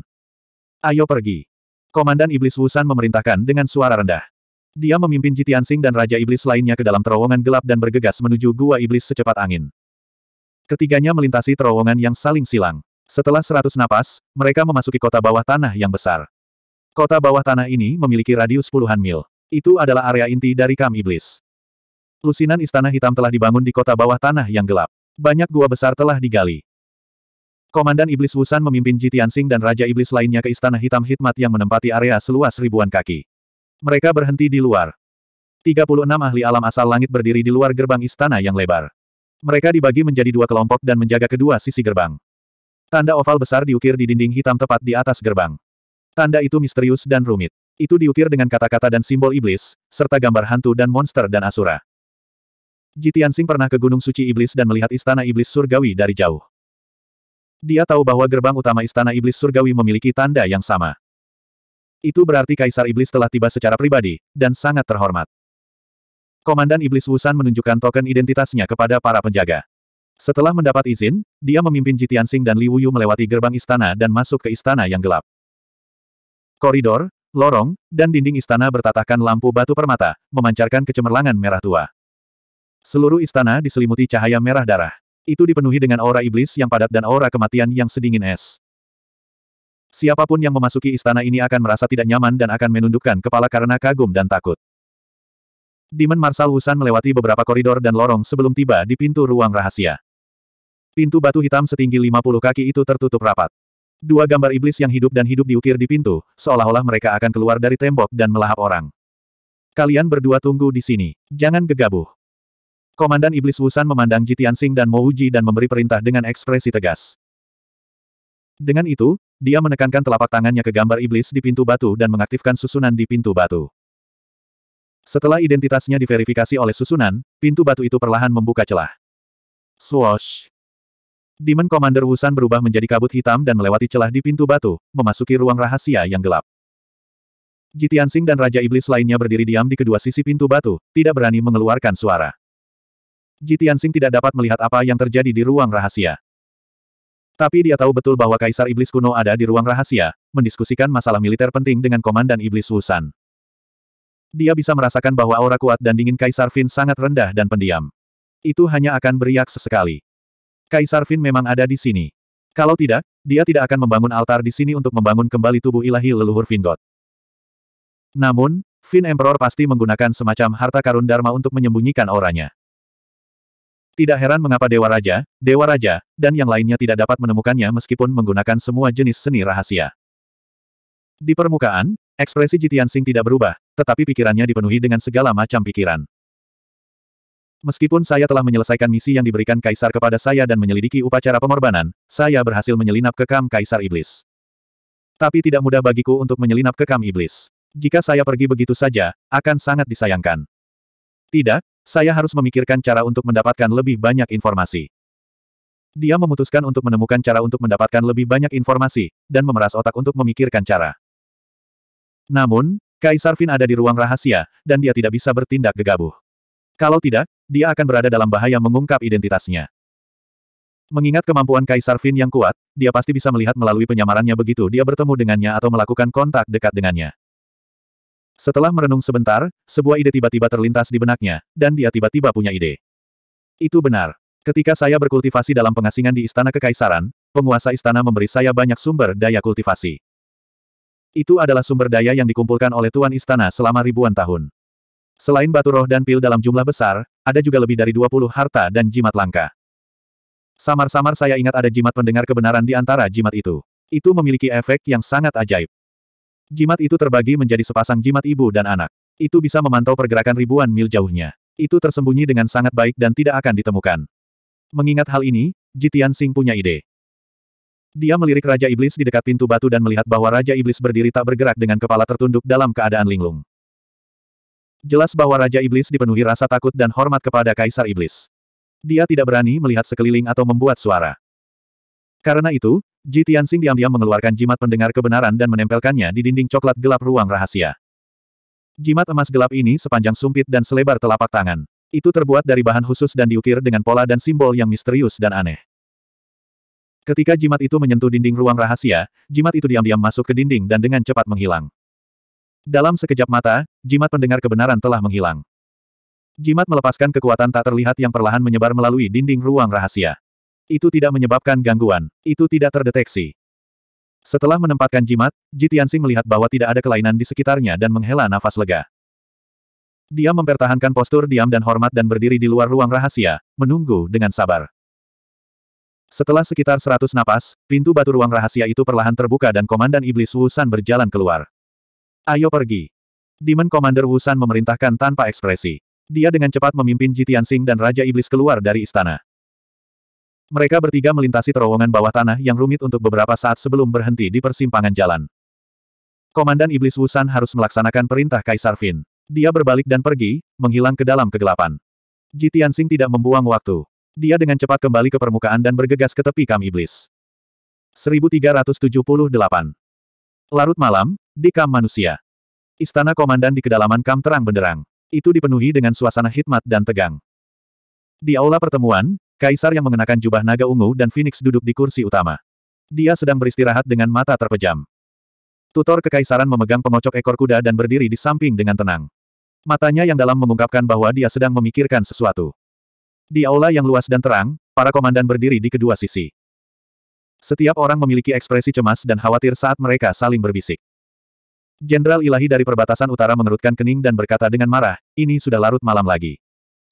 Ayo pergi. Komandan Iblis Wusan memerintahkan dengan suara rendah. Dia memimpin Jitian Jitiansing dan Raja Iblis lainnya ke dalam terowongan gelap dan bergegas menuju gua iblis secepat angin. Ketiganya melintasi terowongan yang saling silang. Setelah seratus napas, mereka memasuki kota bawah tanah yang besar. Kota bawah tanah ini memiliki radius puluhan mil. Itu adalah area inti dari Kam Iblis. Lusinan Istana Hitam telah dibangun di kota bawah tanah yang gelap. Banyak gua besar telah digali. Komandan Iblis Wusan memimpin Jitiansing dan Raja Iblis lainnya ke Istana Hitam Hikmat yang menempati area seluas ribuan kaki. Mereka berhenti di luar. 36 ahli alam asal langit berdiri di luar gerbang istana yang lebar. Mereka dibagi menjadi dua kelompok dan menjaga kedua sisi gerbang. Tanda oval besar diukir di dinding hitam tepat di atas gerbang. Tanda itu misterius dan rumit. Itu diukir dengan kata-kata dan simbol iblis, serta gambar hantu dan monster dan asura. Jitian Sing pernah ke Gunung Suci Iblis dan melihat Istana Iblis Surgawi dari jauh. Dia tahu bahwa gerbang utama Istana Iblis Surgawi memiliki tanda yang sama. Itu berarti Kaisar Iblis telah tiba secara pribadi, dan sangat terhormat. Komandan Iblis Wusan menunjukkan token identitasnya kepada para penjaga. Setelah mendapat izin, dia memimpin Jitian Sing dan Li Wuyu melewati gerbang istana dan masuk ke istana yang gelap. Koridor, lorong, dan dinding istana bertatahkan lampu batu permata, memancarkan kecemerlangan merah tua. Seluruh istana diselimuti cahaya merah darah. Itu dipenuhi dengan aura iblis yang padat dan aura kematian yang sedingin es. Siapapun yang memasuki istana ini akan merasa tidak nyaman dan akan menundukkan kepala karena kagum dan takut. Demon Marsal Wusan melewati beberapa koridor dan lorong sebelum tiba di pintu ruang rahasia. Pintu batu hitam setinggi 50 kaki itu tertutup rapat. Dua gambar iblis yang hidup dan hidup diukir di pintu, seolah-olah mereka akan keluar dari tembok dan melahap orang. Kalian berdua tunggu di sini. Jangan gegabah. Komandan Iblis Wusan memandang Jitian Sing dan Uji dan memberi perintah dengan ekspresi tegas. Dengan itu, dia menekankan telapak tangannya ke gambar iblis di pintu batu dan mengaktifkan susunan di pintu batu. Setelah identitasnya diverifikasi oleh susunan, pintu batu itu perlahan membuka celah. Swoosh! Demon Commander Wusan berubah menjadi kabut hitam dan melewati celah di pintu batu, memasuki ruang rahasia yang gelap. Jitian Sing dan Raja Iblis lainnya berdiri diam di kedua sisi pintu batu, tidak berani mengeluarkan suara. Ji Tianxing tidak dapat melihat apa yang terjadi di ruang rahasia. Tapi dia tahu betul bahwa Kaisar Iblis kuno ada di ruang rahasia, mendiskusikan masalah militer penting dengan Komandan Iblis Wusan. Dia bisa merasakan bahwa aura kuat dan dingin Kaisar Fin sangat rendah dan pendiam. Itu hanya akan beriak sesekali. Kaisar Fin memang ada di sini. Kalau tidak, dia tidak akan membangun altar di sini untuk membangun kembali tubuh ilahi leluhur Vingot. Namun, Fin Emperor pasti menggunakan semacam harta karun Dharma untuk menyembunyikan auranya. Tidak heran mengapa Dewa Raja, Dewa Raja, dan yang lainnya tidak dapat menemukannya meskipun menggunakan semua jenis seni rahasia. Di permukaan, ekspresi Jitian Sing tidak berubah, tetapi pikirannya dipenuhi dengan segala macam pikiran. Meskipun saya telah menyelesaikan misi yang diberikan Kaisar kepada saya dan menyelidiki upacara pengorbanan, saya berhasil menyelinap ke Kam Kaisar Iblis. Tapi tidak mudah bagiku untuk menyelinap ke Kam Iblis. Jika saya pergi begitu saja, akan sangat disayangkan. Tidak, saya harus memikirkan cara untuk mendapatkan lebih banyak informasi. Dia memutuskan untuk menemukan cara untuk mendapatkan lebih banyak informasi, dan memeras otak untuk memikirkan cara. Namun, Kaisar Fin ada di ruang rahasia, dan dia tidak bisa bertindak gegabah. Kalau tidak, dia akan berada dalam bahaya mengungkap identitasnya. Mengingat kemampuan Kaisar Fin yang kuat, dia pasti bisa melihat melalui penyamarannya begitu dia bertemu dengannya atau melakukan kontak dekat dengannya. Setelah merenung sebentar, sebuah ide tiba-tiba terlintas di benaknya, dan dia tiba-tiba punya ide. Itu benar. Ketika saya berkultivasi dalam pengasingan di Istana Kekaisaran, penguasa istana memberi saya banyak sumber daya kultivasi. Itu adalah sumber daya yang dikumpulkan oleh Tuan Istana selama ribuan tahun. Selain batu roh dan pil dalam jumlah besar, ada juga lebih dari 20 harta dan jimat langka. Samar-samar saya ingat ada jimat pendengar kebenaran di antara jimat itu. Itu memiliki efek yang sangat ajaib. Jimat itu terbagi menjadi sepasang jimat ibu dan anak. Itu bisa memantau pergerakan ribuan mil jauhnya. Itu tersembunyi dengan sangat baik dan tidak akan ditemukan. Mengingat hal ini, Jitian Sing punya ide. Dia melirik Raja Iblis di dekat pintu batu dan melihat bahwa Raja Iblis berdiri tak bergerak dengan kepala tertunduk dalam keadaan linglung. Jelas bahwa Raja Iblis dipenuhi rasa takut dan hormat kepada Kaisar Iblis. Dia tidak berani melihat sekeliling atau membuat suara. Karena itu, Ji Tianxing diam-diam mengeluarkan jimat pendengar kebenaran dan menempelkannya di dinding coklat gelap ruang rahasia. Jimat emas gelap ini sepanjang sumpit dan selebar telapak tangan. Itu terbuat dari bahan khusus dan diukir dengan pola dan simbol yang misterius dan aneh. Ketika jimat itu menyentuh dinding ruang rahasia, jimat itu diam-diam masuk ke dinding dan dengan cepat menghilang. Dalam sekejap mata, jimat pendengar kebenaran telah menghilang. Jimat melepaskan kekuatan tak terlihat yang perlahan menyebar melalui dinding ruang rahasia. Itu tidak menyebabkan gangguan. Itu tidak terdeteksi. Setelah menempatkan jimat, Jitiansing melihat bahwa tidak ada kelainan di sekitarnya dan menghela nafas lega. Dia mempertahankan postur diam dan hormat dan berdiri di luar ruang rahasia, menunggu dengan sabar. Setelah sekitar seratus napas, pintu batu ruang rahasia itu perlahan terbuka dan Komandan Iblis Wusan berjalan keluar. Ayo pergi. Demon Commander Wusan memerintahkan tanpa ekspresi. Dia dengan cepat memimpin Jitiansing dan Raja Iblis keluar dari istana. Mereka bertiga melintasi terowongan bawah tanah yang rumit untuk beberapa saat sebelum berhenti di persimpangan jalan. Komandan Iblis Wusan harus melaksanakan perintah Kaisar Fin. Dia berbalik dan pergi, menghilang ke dalam kegelapan. Ji Tianxing tidak membuang waktu. Dia dengan cepat kembali ke permukaan dan bergegas ke tepi Kam Iblis. 1378. Larut malam, di Kam Manusia. Istana Komandan di kedalaman Kam terang benderang. Itu dipenuhi dengan suasana hikmat dan tegang. Di aula pertemuan, Kaisar yang mengenakan jubah naga ungu dan Phoenix duduk di kursi utama. Dia sedang beristirahat dengan mata terpejam. Tutor kekaisaran memegang pengocok ekor kuda dan berdiri di samping dengan tenang. Matanya yang dalam mengungkapkan bahwa dia sedang memikirkan sesuatu. Di aula yang luas dan terang, para komandan berdiri di kedua sisi. Setiap orang memiliki ekspresi cemas dan khawatir saat mereka saling berbisik. Jenderal Ilahi dari perbatasan utara mengerutkan kening dan berkata dengan marah, ini sudah larut malam lagi.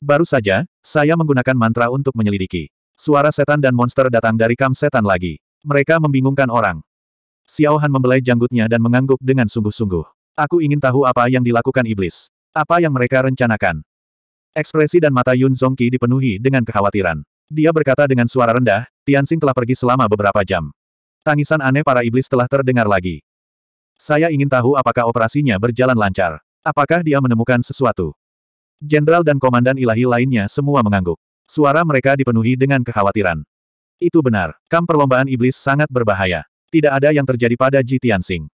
Baru saja, saya menggunakan mantra untuk menyelidiki. Suara setan dan monster datang dari kam setan lagi. Mereka membingungkan orang. Xiao Han membelai janggutnya dan mengangguk dengan sungguh-sungguh. Aku ingin tahu apa yang dilakukan iblis. Apa yang mereka rencanakan. Ekspresi dan mata Yun Zongqi dipenuhi dengan kekhawatiran. Dia berkata dengan suara rendah, Tianxing telah pergi selama beberapa jam. Tangisan aneh para iblis telah terdengar lagi. Saya ingin tahu apakah operasinya berjalan lancar. Apakah dia menemukan sesuatu? Jenderal dan Komandan Ilahi lainnya semua mengangguk. Suara mereka dipenuhi dengan kekhawatiran. Itu benar, kam perlombaan iblis sangat berbahaya. Tidak ada yang terjadi pada Ji Tianxing.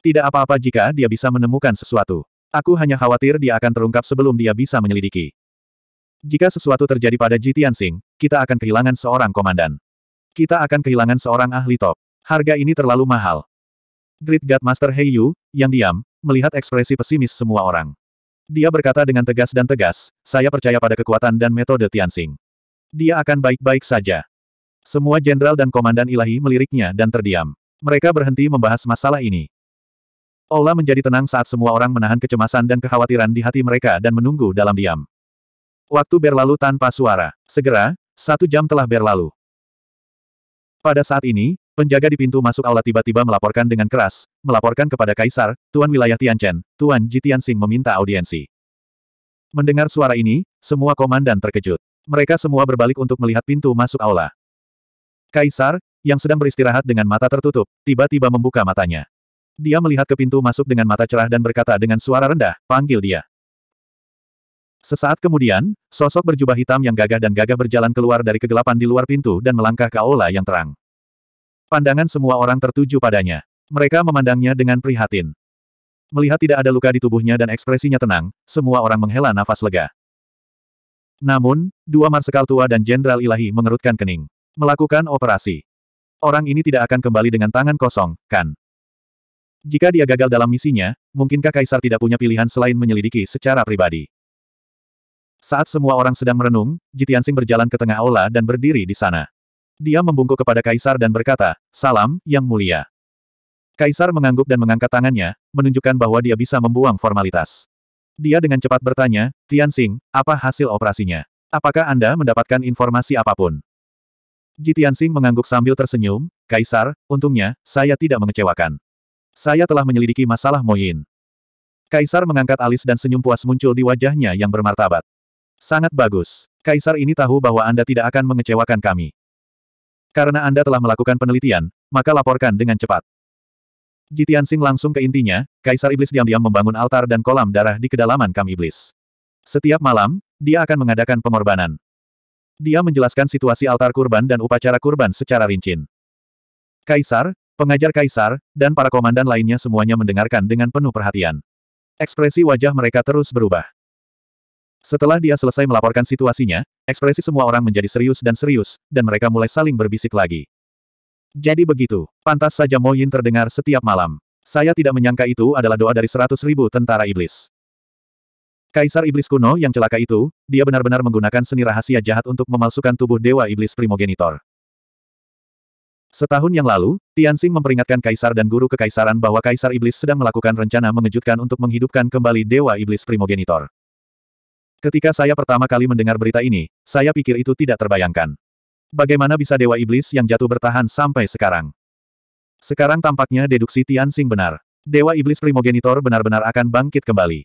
Tidak apa-apa jika dia bisa menemukan sesuatu. Aku hanya khawatir dia akan terungkap sebelum dia bisa menyelidiki. Jika sesuatu terjadi pada Ji Tianxing, kita akan kehilangan seorang komandan. Kita akan kehilangan seorang ahli top. Harga ini terlalu mahal. Great God Master Hei Yu, yang diam, melihat ekspresi pesimis semua orang. Dia berkata dengan tegas dan tegas, saya percaya pada kekuatan dan metode Tianxing. Dia akan baik-baik saja. Semua jenderal dan komandan ilahi meliriknya dan terdiam. Mereka berhenti membahas masalah ini. Ola menjadi tenang saat semua orang menahan kecemasan dan kekhawatiran di hati mereka dan menunggu dalam diam. Waktu berlalu tanpa suara. Segera, satu jam telah berlalu. Pada saat ini, Penjaga di pintu masuk aula tiba-tiba melaporkan dengan keras, melaporkan kepada Kaisar, Tuan Wilayah Tianchen, Tuan Ji Tianxing meminta audiensi. Mendengar suara ini, semua komandan terkejut. Mereka semua berbalik untuk melihat pintu masuk aula. Kaisar, yang sedang beristirahat dengan mata tertutup, tiba-tiba membuka matanya. Dia melihat ke pintu masuk dengan mata cerah dan berkata dengan suara rendah, panggil dia. Sesaat kemudian, sosok berjubah hitam yang gagah dan gagah berjalan keluar dari kegelapan di luar pintu dan melangkah ke aula yang terang. Pandangan semua orang tertuju padanya. Mereka memandangnya dengan prihatin. Melihat tidak ada luka di tubuhnya dan ekspresinya tenang, semua orang menghela nafas lega. Namun, dua marsekal tua dan jenderal ilahi mengerutkan kening. Melakukan operasi. Orang ini tidak akan kembali dengan tangan kosong, kan? Jika dia gagal dalam misinya, mungkinkah Kaisar tidak punya pilihan selain menyelidiki secara pribadi? Saat semua orang sedang merenung, Jitiansing berjalan ke tengah aula dan berdiri di sana. Dia membungkuk kepada Kaisar dan berkata, Salam, Yang Mulia. Kaisar mengangguk dan mengangkat tangannya, menunjukkan bahwa dia bisa membuang formalitas. Dia dengan cepat bertanya, Xing, apa hasil operasinya? Apakah Anda mendapatkan informasi apapun? Ji Xing mengangguk sambil tersenyum, Kaisar, untungnya, saya tidak mengecewakan. Saya telah menyelidiki masalah Moyin. Kaisar mengangkat alis dan senyum puas muncul di wajahnya yang bermartabat. Sangat bagus. Kaisar ini tahu bahwa Anda tidak akan mengecewakan kami. Karena Anda telah melakukan penelitian, maka laporkan dengan cepat. Jitian Sing langsung ke intinya, Kaisar Iblis diam-diam membangun altar dan kolam darah di kedalaman Kam Iblis. Setiap malam, dia akan mengadakan pengorbanan. Dia menjelaskan situasi altar kurban dan upacara kurban secara rincin. Kaisar, pengajar Kaisar, dan para komandan lainnya semuanya mendengarkan dengan penuh perhatian. Ekspresi wajah mereka terus berubah. Setelah dia selesai melaporkan situasinya, ekspresi semua orang menjadi serius dan serius, dan mereka mulai saling berbisik lagi. Jadi begitu, pantas saja Mo Yin terdengar setiap malam. Saya tidak menyangka itu adalah doa dari seratus ribu tentara iblis. Kaisar iblis kuno yang celaka itu, dia benar-benar menggunakan seni rahasia jahat untuk memalsukan tubuh dewa iblis primogenitor. Setahun yang lalu, Tianxing memperingatkan kaisar dan guru kekaisaran bahwa kaisar iblis sedang melakukan rencana mengejutkan untuk menghidupkan kembali dewa iblis primogenitor. Ketika saya pertama kali mendengar berita ini, saya pikir itu tidak terbayangkan. Bagaimana bisa Dewa Iblis yang jatuh bertahan sampai sekarang? Sekarang tampaknya deduksi Tianxing benar. Dewa Iblis Primogenitor benar-benar akan bangkit kembali.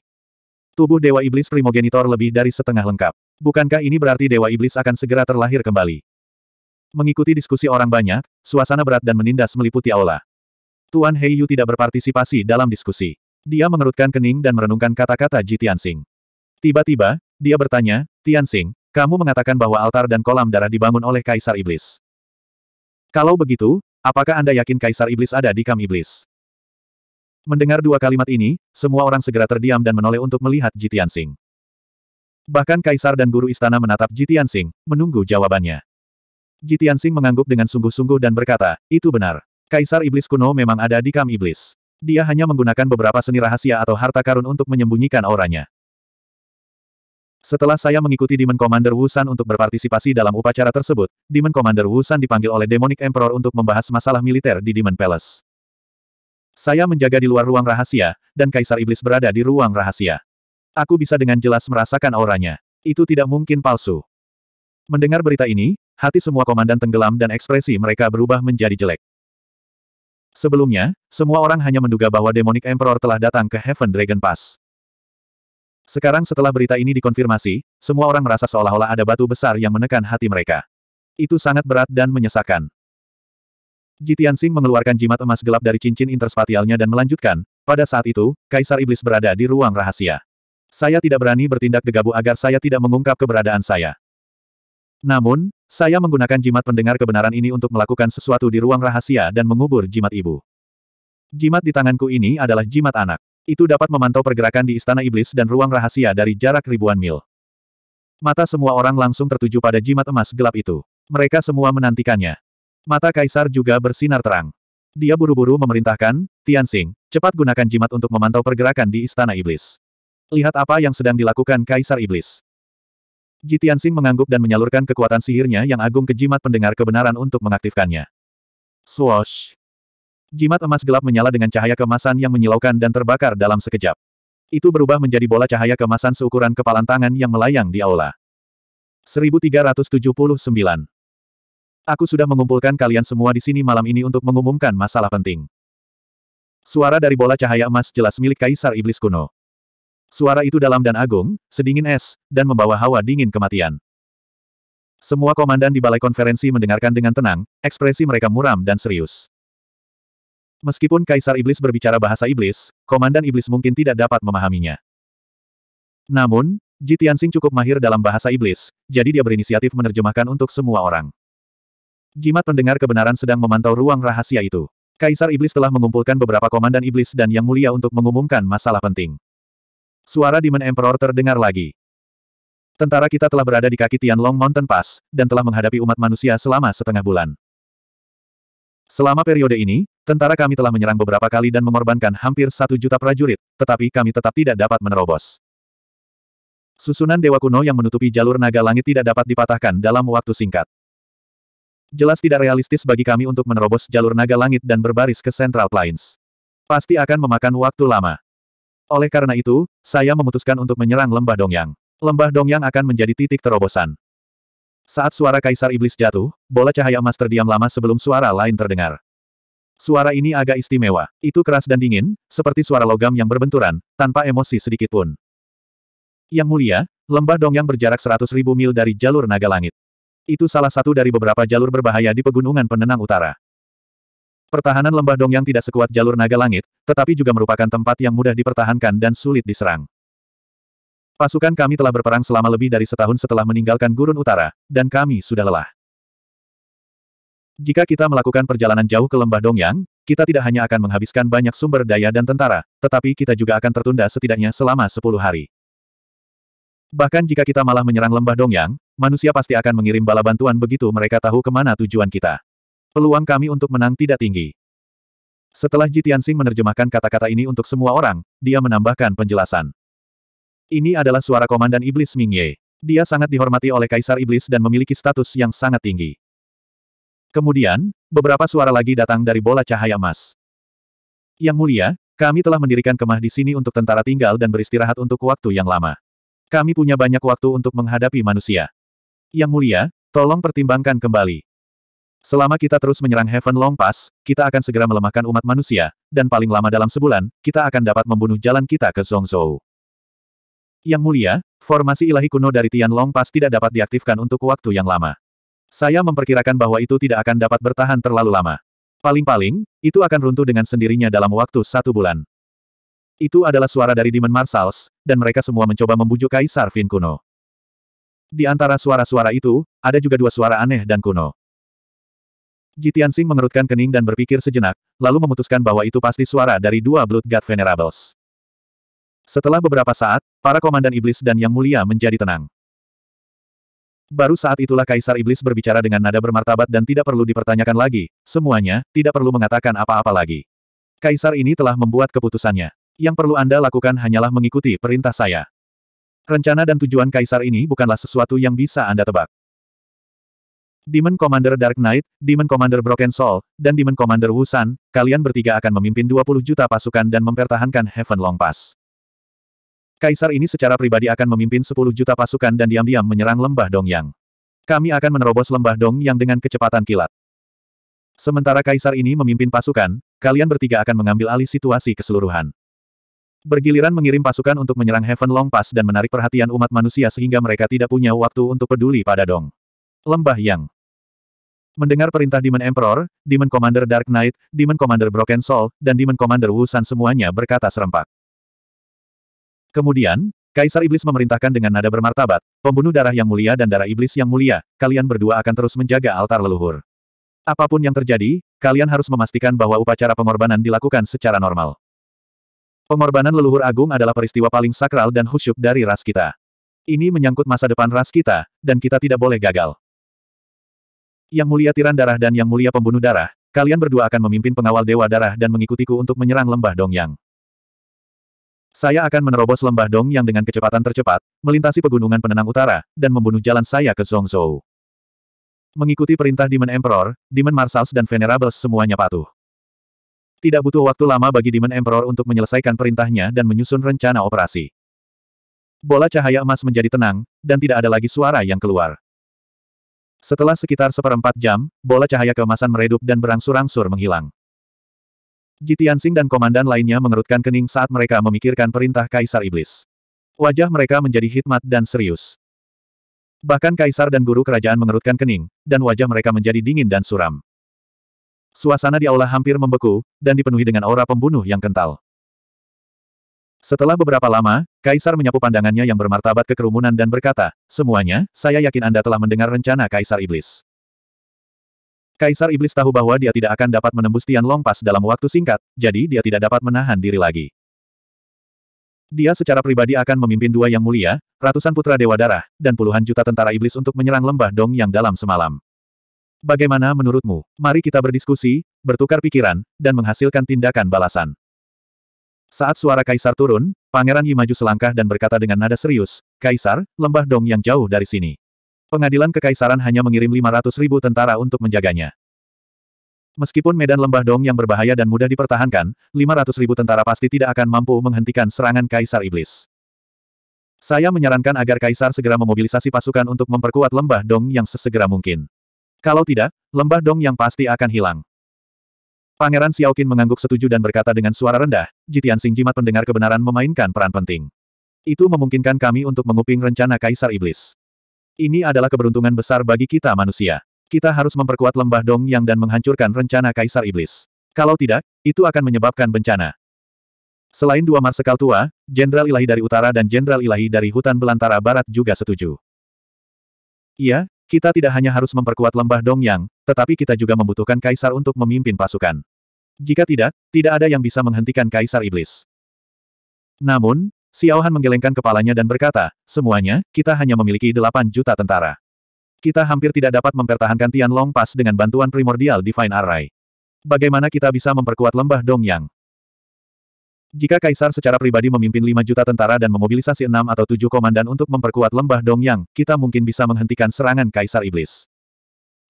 Tubuh Dewa Iblis Primogenitor lebih dari setengah lengkap. Bukankah ini berarti Dewa Iblis akan segera terlahir kembali? Mengikuti diskusi orang banyak, suasana berat dan menindas meliputi aula. Tuan Hei Yu tidak berpartisipasi dalam diskusi. Dia mengerutkan kening dan merenungkan kata-kata Ji Tianxing. Tiba-tiba, dia bertanya, Tianxing, kamu mengatakan bahwa altar dan kolam darah dibangun oleh Kaisar Iblis. Kalau begitu, apakah Anda yakin Kaisar Iblis ada di Kam Iblis? Mendengar dua kalimat ini, semua orang segera terdiam dan menoleh untuk melihat Jitian Xing. Bahkan Kaisar dan Guru Istana menatap Jitian Xing, menunggu jawabannya. Jitian Xing mengangguk dengan sungguh-sungguh dan berkata, itu benar. Kaisar Iblis kuno memang ada di Kam Iblis. Dia hanya menggunakan beberapa seni rahasia atau harta karun untuk menyembunyikan auranya. Setelah saya mengikuti Demon Commander Wusan untuk berpartisipasi dalam upacara tersebut, Demon Commander Wusan dipanggil oleh Demonic Emperor untuk membahas masalah militer di Demon Palace. Saya menjaga di luar ruang rahasia, dan Kaisar Iblis berada di ruang rahasia. Aku bisa dengan jelas merasakan auranya. Itu tidak mungkin palsu. Mendengar berita ini, hati semua komandan tenggelam dan ekspresi mereka berubah menjadi jelek. Sebelumnya, semua orang hanya menduga bahwa Demonic Emperor telah datang ke Heaven Dragon Pass. Sekarang setelah berita ini dikonfirmasi, semua orang merasa seolah-olah ada batu besar yang menekan hati mereka. Itu sangat berat dan menyesakkan. Jitian Sing mengeluarkan jimat emas gelap dari cincin interspatialnya dan melanjutkan, pada saat itu, Kaisar Iblis berada di ruang rahasia. Saya tidak berani bertindak gegabah agar saya tidak mengungkap keberadaan saya. Namun, saya menggunakan jimat pendengar kebenaran ini untuk melakukan sesuatu di ruang rahasia dan mengubur jimat ibu. Jimat di tanganku ini adalah jimat anak. Itu dapat memantau pergerakan di Istana Iblis dan ruang rahasia dari jarak ribuan mil. Mata semua orang langsung tertuju pada jimat emas gelap itu. Mereka semua menantikannya. Mata Kaisar juga bersinar terang. Dia buru-buru memerintahkan, Tianxing, cepat gunakan jimat untuk memantau pergerakan di Istana Iblis. Lihat apa yang sedang dilakukan Kaisar Iblis. Ji Tianxing mengangguk dan menyalurkan kekuatan sihirnya yang agung ke jimat pendengar kebenaran untuk mengaktifkannya. Swash! Jimat emas gelap menyala dengan cahaya kemasan yang menyilaukan dan terbakar dalam sekejap. Itu berubah menjadi bola cahaya kemasan seukuran kepalan tangan yang melayang di aula. 1379. Aku sudah mengumpulkan kalian semua di sini malam ini untuk mengumumkan masalah penting. Suara dari bola cahaya emas jelas milik Kaisar Iblis kuno. Suara itu dalam dan agung, sedingin es, dan membawa hawa dingin kematian. Semua komandan di balai konferensi mendengarkan dengan tenang, ekspresi mereka muram dan serius. Meskipun Kaisar Iblis berbicara bahasa Iblis, Komandan Iblis mungkin tidak dapat memahaminya. Namun, Ji Tianxing cukup mahir dalam bahasa Iblis, jadi dia berinisiatif menerjemahkan untuk semua orang. Jimat pendengar kebenaran sedang memantau ruang rahasia itu. Kaisar Iblis telah mengumpulkan beberapa komandan Iblis dan Yang Mulia untuk mengumumkan masalah penting. Suara Demon Emperor terdengar lagi. Tentara kita telah berada di kaki Long Mountain Pass, dan telah menghadapi umat manusia selama setengah bulan. Selama periode ini, Tentara kami telah menyerang beberapa kali dan mengorbankan hampir satu juta prajurit, tetapi kami tetap tidak dapat menerobos. Susunan dewa kuno yang menutupi jalur naga langit tidak dapat dipatahkan dalam waktu singkat. Jelas tidak realistis bagi kami untuk menerobos jalur naga langit dan berbaris ke Central Plains. Pasti akan memakan waktu lama. Oleh karena itu, saya memutuskan untuk menyerang lembah Dongyang. Lembah Dongyang akan menjadi titik terobosan. Saat suara Kaisar Iblis jatuh, bola cahaya emas terdiam lama sebelum suara lain terdengar. Suara ini agak istimewa. Itu keras dan dingin, seperti suara logam yang berbenturan, tanpa emosi sedikit pun. Yang mulia, lembah dong yang berjarak seratus ribu mil dari jalur naga langit. Itu salah satu dari beberapa jalur berbahaya di pegunungan penenang utara. Pertahanan lembah dong yang tidak sekuat jalur naga langit, tetapi juga merupakan tempat yang mudah dipertahankan dan sulit diserang. Pasukan kami telah berperang selama lebih dari setahun setelah meninggalkan gurun utara, dan kami sudah lelah. Jika kita melakukan perjalanan jauh ke lembah Dongyang, kita tidak hanya akan menghabiskan banyak sumber daya dan tentara, tetapi kita juga akan tertunda setidaknya selama 10 hari. Bahkan jika kita malah menyerang lembah Dongyang, manusia pasti akan mengirim bala bantuan begitu mereka tahu kemana tujuan kita. Peluang kami untuk menang tidak tinggi. Setelah Ji menerjemahkan kata-kata ini untuk semua orang, dia menambahkan penjelasan. Ini adalah suara Komandan Iblis Mingye. Dia sangat dihormati oleh Kaisar Iblis dan memiliki status yang sangat tinggi. Kemudian, beberapa suara lagi datang dari bola cahaya emas. Yang mulia, kami telah mendirikan kemah di sini untuk tentara tinggal dan beristirahat untuk waktu yang lama. Kami punya banyak waktu untuk menghadapi manusia. Yang mulia, tolong pertimbangkan kembali. Selama kita terus menyerang Heaven Long Pass, kita akan segera melemahkan umat manusia, dan paling lama dalam sebulan, kita akan dapat membunuh jalan kita ke Zhongzhou. Yang mulia, formasi ilahi kuno dari Tian Long Pass tidak dapat diaktifkan untuk waktu yang lama. Saya memperkirakan bahwa itu tidak akan dapat bertahan terlalu lama. Paling-paling, itu akan runtuh dengan sendirinya dalam waktu satu bulan. Itu adalah suara dari Demon Marsals, dan mereka semua mencoba membujuk Kaisar Vin kuno. Di antara suara-suara itu, ada juga dua suara aneh dan kuno. Jitian Sing mengerutkan kening dan berpikir sejenak, lalu memutuskan bahwa itu pasti suara dari dua Blood God Venerables. Setelah beberapa saat, para komandan iblis dan yang mulia menjadi tenang. Baru saat itulah Kaisar Iblis berbicara dengan nada bermartabat dan tidak perlu dipertanyakan lagi, semuanya, tidak perlu mengatakan apa-apa lagi. Kaisar ini telah membuat keputusannya. Yang perlu Anda lakukan hanyalah mengikuti perintah saya. Rencana dan tujuan Kaisar ini bukanlah sesuatu yang bisa Anda tebak. Demon Commander Dark Knight, Demon Commander Broken Soul, dan Demon Commander Wusan, kalian bertiga akan memimpin 20 juta pasukan dan mempertahankan Heaven Long Pass. Kaisar ini secara pribadi akan memimpin 10 juta pasukan dan diam-diam menyerang lembah Dongyang. Kami akan menerobos lembah Dongyang dengan kecepatan kilat. Sementara Kaisar ini memimpin pasukan, kalian bertiga akan mengambil alih situasi keseluruhan. Bergiliran mengirim pasukan untuk menyerang Heaven Long Pass dan menarik perhatian umat manusia sehingga mereka tidak punya waktu untuk peduli pada Dong. Lembah Yang Mendengar perintah Demon Emperor, Demon Commander Dark Knight, Demon Commander Broken Soul, dan Demon Commander Wu San semuanya berkata serempak. Kemudian, Kaisar Iblis memerintahkan dengan nada bermartabat, pembunuh darah yang mulia dan darah iblis yang mulia, kalian berdua akan terus menjaga altar leluhur. Apapun yang terjadi, kalian harus memastikan bahwa upacara pengorbanan dilakukan secara normal. Pengorbanan leluhur agung adalah peristiwa paling sakral dan khusyuk dari ras kita. Ini menyangkut masa depan ras kita, dan kita tidak boleh gagal. Yang mulia tiran darah dan yang mulia pembunuh darah, kalian berdua akan memimpin pengawal dewa darah dan mengikutiku untuk menyerang lembah Dongyang. Saya akan menerobos lembah Dong yang dengan kecepatan tercepat, melintasi pegunungan penenang utara, dan membunuh jalan saya ke Zhongzhou. Mengikuti perintah Demon Emperor, Demon Marshals dan Venerables semuanya patuh. Tidak butuh waktu lama bagi Demon Emperor untuk menyelesaikan perintahnya dan menyusun rencana operasi. Bola cahaya emas menjadi tenang, dan tidak ada lagi suara yang keluar. Setelah sekitar seperempat jam, bola cahaya keemasan meredup dan berangsur-angsur menghilang. Jitiansing dan komandan lainnya mengerutkan kening saat mereka memikirkan perintah Kaisar Iblis. Wajah mereka menjadi hikmat dan serius. Bahkan Kaisar dan guru kerajaan mengerutkan kening, dan wajah mereka menjadi dingin dan suram. Suasana di aula hampir membeku, dan dipenuhi dengan aura pembunuh yang kental. Setelah beberapa lama, Kaisar menyapu pandangannya yang bermartabat ke kerumunan dan berkata, Semuanya, saya yakin Anda telah mendengar rencana Kaisar Iblis. Kaisar Iblis tahu bahwa dia tidak akan dapat menembus Tian Long Pass dalam waktu singkat, jadi dia tidak dapat menahan diri lagi. Dia secara pribadi akan memimpin dua yang mulia, ratusan putra Dewa Darah, dan puluhan juta tentara iblis untuk menyerang lembah Dong yang dalam semalam. Bagaimana menurutmu? Mari kita berdiskusi, bertukar pikiran, dan menghasilkan tindakan balasan. Saat suara Kaisar turun, Pangeran Yi maju selangkah dan berkata dengan nada serius, Kaisar, lembah Dong yang jauh dari sini. Pengadilan Kekaisaran hanya mengirim 500 ribu tentara untuk menjaganya. Meskipun medan lembah dong yang berbahaya dan mudah dipertahankan, 500 ribu tentara pasti tidak akan mampu menghentikan serangan Kaisar Iblis. Saya menyarankan agar Kaisar segera memobilisasi pasukan untuk memperkuat lembah dong yang sesegera mungkin. Kalau tidak, lembah dong yang pasti akan hilang. Pangeran Xiaokin mengangguk setuju dan berkata dengan suara rendah, Jitian Sing Jimat pendengar kebenaran memainkan peran penting. Itu memungkinkan kami untuk menguping rencana Kaisar Iblis. Ini adalah keberuntungan besar bagi kita manusia. Kita harus memperkuat lembah Dong Yang dan menghancurkan rencana Kaisar Iblis. Kalau tidak, itu akan menyebabkan bencana. Selain dua marsekal tua, Jenderal Ilahi dari Utara dan Jenderal Ilahi dari Hutan Belantara Barat juga setuju. Iya, kita tidak hanya harus memperkuat lembah Dong Yang, tetapi kita juga membutuhkan Kaisar untuk memimpin pasukan. Jika tidak, tidak ada yang bisa menghentikan Kaisar Iblis. Namun, Xiao Han menggelengkan kepalanya dan berkata, semuanya, kita hanya memiliki 8 juta tentara. Kita hampir tidak dapat mempertahankan Tianlong Pass dengan bantuan primordial Divine Array. Bagaimana kita bisa memperkuat lembah Dongyang? Jika Kaisar secara pribadi memimpin 5 juta tentara dan memobilisasi 6 atau 7 komandan untuk memperkuat lembah Dongyang, kita mungkin bisa menghentikan serangan Kaisar Iblis.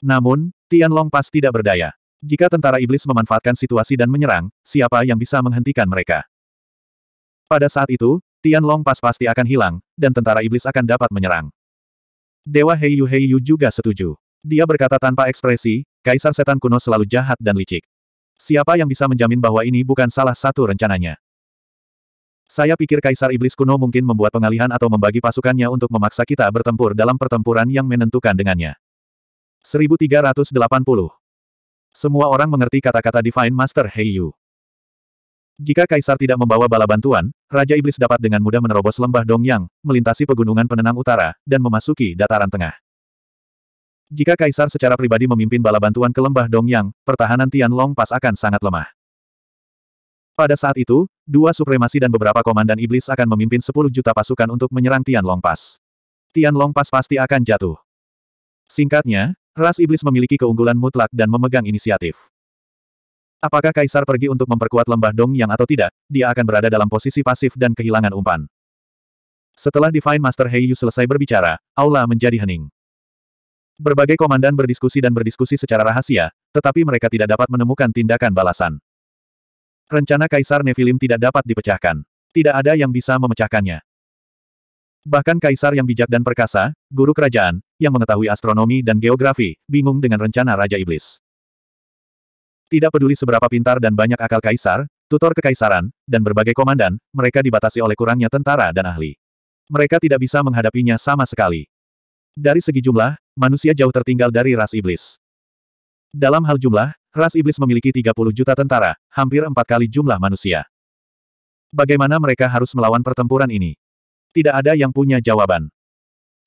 Namun, Tianlong Pass tidak berdaya. Jika tentara iblis memanfaatkan situasi dan menyerang, siapa yang bisa menghentikan mereka? Pada saat itu, long Pas pasti akan hilang, dan tentara iblis akan dapat menyerang. Dewa Heiyu Heiyu juga setuju. Dia berkata tanpa ekspresi, Kaisar Setan kuno selalu jahat dan licik. Siapa yang bisa menjamin bahwa ini bukan salah satu rencananya? Saya pikir Kaisar Iblis kuno mungkin membuat pengalihan atau membagi pasukannya untuk memaksa kita bertempur dalam pertempuran yang menentukan dengannya. 1380 Semua orang mengerti kata-kata Divine Master Heiyu. Jika Kaisar tidak membawa bala bantuan, Raja Iblis dapat dengan mudah menerobos lembah Dongyang, melintasi pegunungan penenang utara, dan memasuki dataran tengah. Jika Kaisar secara pribadi memimpin bala bantuan ke lembah Dongyang, pertahanan Tianlong pas akan sangat lemah. Pada saat itu, dua supremasi dan beberapa komandan iblis akan memimpin 10 juta pasukan untuk menyerang Tianlong Pass. Tianlong pas pasti akan jatuh. Singkatnya, ras iblis memiliki keunggulan mutlak dan memegang inisiatif. Apakah Kaisar pergi untuk memperkuat lembah Dong Yang atau tidak, dia akan berada dalam posisi pasif dan kehilangan umpan. Setelah Divine Master Heiyu selesai berbicara, aula menjadi hening. Berbagai komandan berdiskusi dan berdiskusi secara rahasia, tetapi mereka tidak dapat menemukan tindakan balasan. Rencana Kaisar Nefilim tidak dapat dipecahkan. Tidak ada yang bisa memecahkannya. Bahkan kaisar yang bijak dan perkasa, guru kerajaan, yang mengetahui astronomi dan geografi, bingung dengan rencana Raja Iblis. Tidak peduli seberapa pintar dan banyak akal kaisar, tutor kekaisaran, dan berbagai komandan, mereka dibatasi oleh kurangnya tentara dan ahli. Mereka tidak bisa menghadapinya sama sekali. Dari segi jumlah, manusia jauh tertinggal dari ras iblis. Dalam hal jumlah, ras iblis memiliki 30 juta tentara, hampir empat kali jumlah manusia. Bagaimana mereka harus melawan pertempuran ini? Tidak ada yang punya jawaban.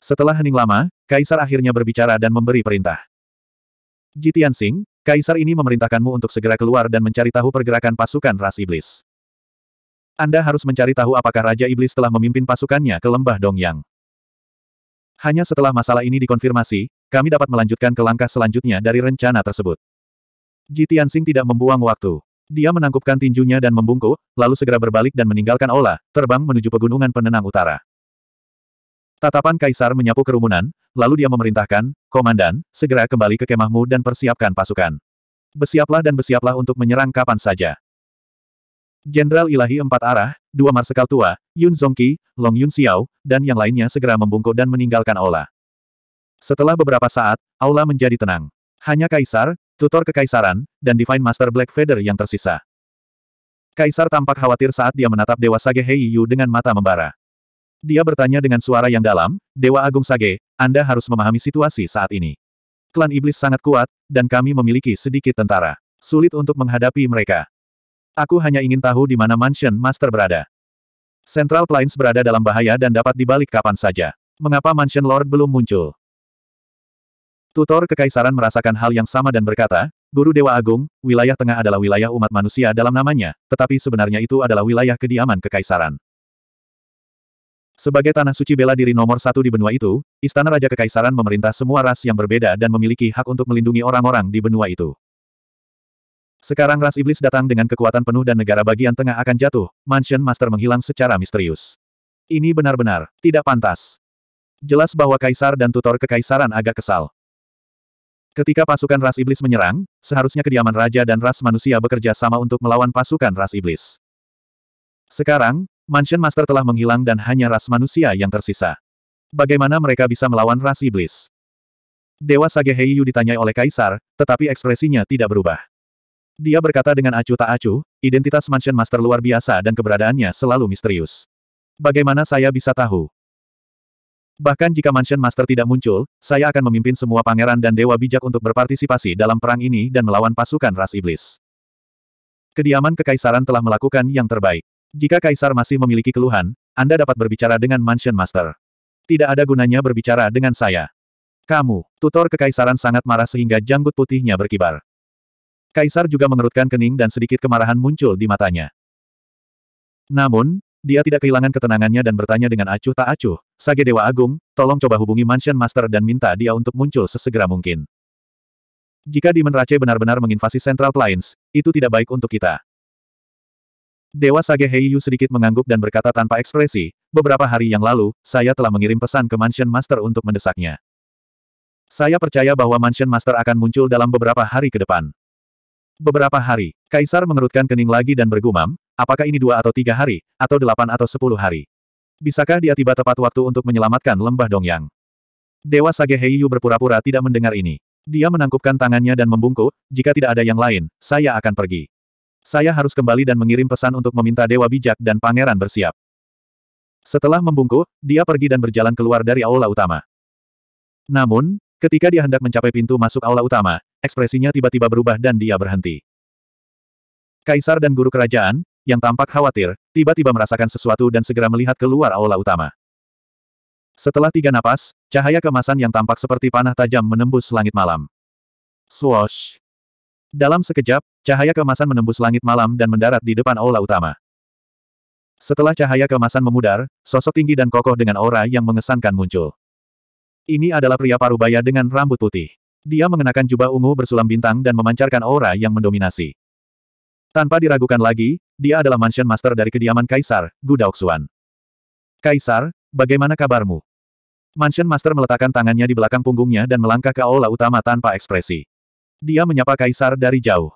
Setelah hening lama, Kaisar akhirnya berbicara dan memberi perintah. Jitian Singh. Kaisar ini memerintahkanmu untuk segera keluar dan mencari tahu pergerakan pasukan ras iblis. Anda harus mencari tahu apakah Raja Iblis telah memimpin pasukannya ke lembah Dongyang. Hanya setelah masalah ini dikonfirmasi, kami dapat melanjutkan ke langkah selanjutnya dari rencana tersebut. Ji Tianxing tidak membuang waktu. Dia menangkupkan tinjunya dan membungkuk, lalu segera berbalik dan meninggalkan Ola, terbang menuju pegunungan penenang utara. Tatapan Kaisar menyapu kerumunan, lalu dia memerintahkan, Komandan, segera kembali ke kemahmu dan persiapkan pasukan. Bersiaplah dan bersiaplah untuk menyerang kapan saja. Jenderal Ilahi Empat Arah, dua marsekal tua, Yun Zongqi, Long Yun Xiao, dan yang lainnya segera membungkuk dan meninggalkan aula. Setelah beberapa saat, aula menjadi tenang. Hanya Kaisar, Tutor Kekaisaran, dan Divine Master Black Feather yang tersisa. Kaisar tampak khawatir saat dia menatap Dewa Sage Hei Yu dengan mata membara. Dia bertanya dengan suara yang dalam, Dewa Agung Sage, Anda harus memahami situasi saat ini. Klan Iblis sangat kuat, dan kami memiliki sedikit tentara. Sulit untuk menghadapi mereka. Aku hanya ingin tahu di mana Mansion Master berada. Central Plains berada dalam bahaya dan dapat dibalik kapan saja. Mengapa Mansion Lord belum muncul? Tutor Kekaisaran merasakan hal yang sama dan berkata, Guru Dewa Agung, wilayah tengah adalah wilayah umat manusia dalam namanya, tetapi sebenarnya itu adalah wilayah kediaman Kekaisaran. Sebagai tanah suci bela diri nomor satu di benua itu, Istana Raja Kekaisaran memerintah semua ras yang berbeda dan memiliki hak untuk melindungi orang-orang di benua itu. Sekarang ras iblis datang dengan kekuatan penuh dan negara bagian tengah akan jatuh, Mansion Master menghilang secara misterius. Ini benar-benar, tidak pantas. Jelas bahwa Kaisar dan Tutor Kekaisaran agak kesal. Ketika pasukan ras iblis menyerang, seharusnya kediaman raja dan ras manusia bekerja sama untuk melawan pasukan ras iblis. Sekarang, Mansion Master telah menghilang dan hanya ras manusia yang tersisa. Bagaimana mereka bisa melawan ras iblis? Dewa Sage Heiyu ditanyai oleh Kaisar, tetapi ekspresinya tidak berubah. Dia berkata dengan acuh tak acuh, identitas Mansion Master luar biasa dan keberadaannya selalu misterius. Bagaimana saya bisa tahu? Bahkan jika Mansion Master tidak muncul, saya akan memimpin semua pangeran dan dewa bijak untuk berpartisipasi dalam perang ini dan melawan pasukan ras iblis. Kediaman kekaisaran telah melakukan yang terbaik. Jika Kaisar masih memiliki keluhan, Anda dapat berbicara dengan Mansion Master. Tidak ada gunanya berbicara dengan saya. Kamu, tutor kekaisaran sangat marah sehingga janggut putihnya berkibar. Kaisar juga mengerutkan kening dan sedikit kemarahan muncul di matanya. Namun, dia tidak kehilangan ketenangannya dan bertanya dengan acuh tak acuh, Sage Dewa Agung, tolong coba hubungi Mansion Master dan minta dia untuk muncul sesegera mungkin. Jika Demon Rache benar-benar menginvasi Central Plains, itu tidak baik untuk kita. Dewa Sage Heiyu sedikit mengangguk dan berkata tanpa ekspresi, beberapa hari yang lalu, saya telah mengirim pesan ke Mansion Master untuk mendesaknya. Saya percaya bahwa Mansion Master akan muncul dalam beberapa hari ke depan. Beberapa hari, Kaisar mengerutkan kening lagi dan bergumam, apakah ini dua atau tiga hari, atau delapan atau sepuluh hari. Bisakah dia tiba tepat waktu untuk menyelamatkan lembah Dongyang? Dewa Sage Heiyu berpura-pura tidak mendengar ini. Dia menangkupkan tangannya dan membungkuk, jika tidak ada yang lain, saya akan pergi. Saya harus kembali dan mengirim pesan untuk meminta Dewa Bijak dan Pangeran bersiap. Setelah membungkuk, dia pergi dan berjalan keluar dari aula utama. Namun, ketika dia hendak mencapai pintu masuk aula utama, ekspresinya tiba-tiba berubah dan dia berhenti. Kaisar dan guru kerajaan, yang tampak khawatir, tiba-tiba merasakan sesuatu dan segera melihat keluar aula utama. Setelah tiga napas, cahaya kemasan yang tampak seperti panah tajam menembus langit malam. Swosh. Dalam sekejap, cahaya kemasan menembus langit malam dan mendarat di depan aula utama. Setelah cahaya kemasan memudar, sosok tinggi dan kokoh dengan aura yang mengesankan muncul. Ini adalah pria parubaya dengan rambut putih. Dia mengenakan jubah ungu bersulam bintang dan memancarkan aura yang mendominasi. Tanpa diragukan lagi, dia adalah mansion master dari kediaman Kaisar, Gudaoksuan. Kaisar, bagaimana kabarmu? Mansion Master meletakkan tangannya di belakang punggungnya dan melangkah ke aula utama tanpa ekspresi. Dia menyapa kaisar dari jauh.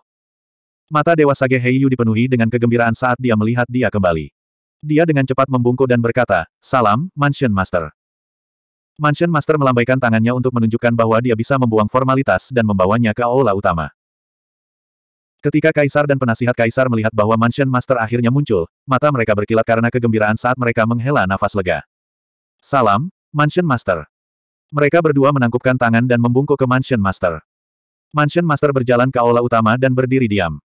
Mata Dewa Sage Heiyu dipenuhi dengan kegembiraan saat dia melihat dia kembali. Dia dengan cepat membungkuk dan berkata, Salam, Mansion Master. Mansion Master melambaikan tangannya untuk menunjukkan bahwa dia bisa membuang formalitas dan membawanya ke aula utama. Ketika Kaisar dan penasihat Kaisar melihat bahwa Mansion Master akhirnya muncul, mata mereka berkilat karena kegembiraan saat mereka menghela nafas lega. Salam, Mansion Master. Mereka berdua menangkupkan tangan dan membungkuk ke Mansion Master. Mansion Master berjalan ke aula utama dan berdiri diam.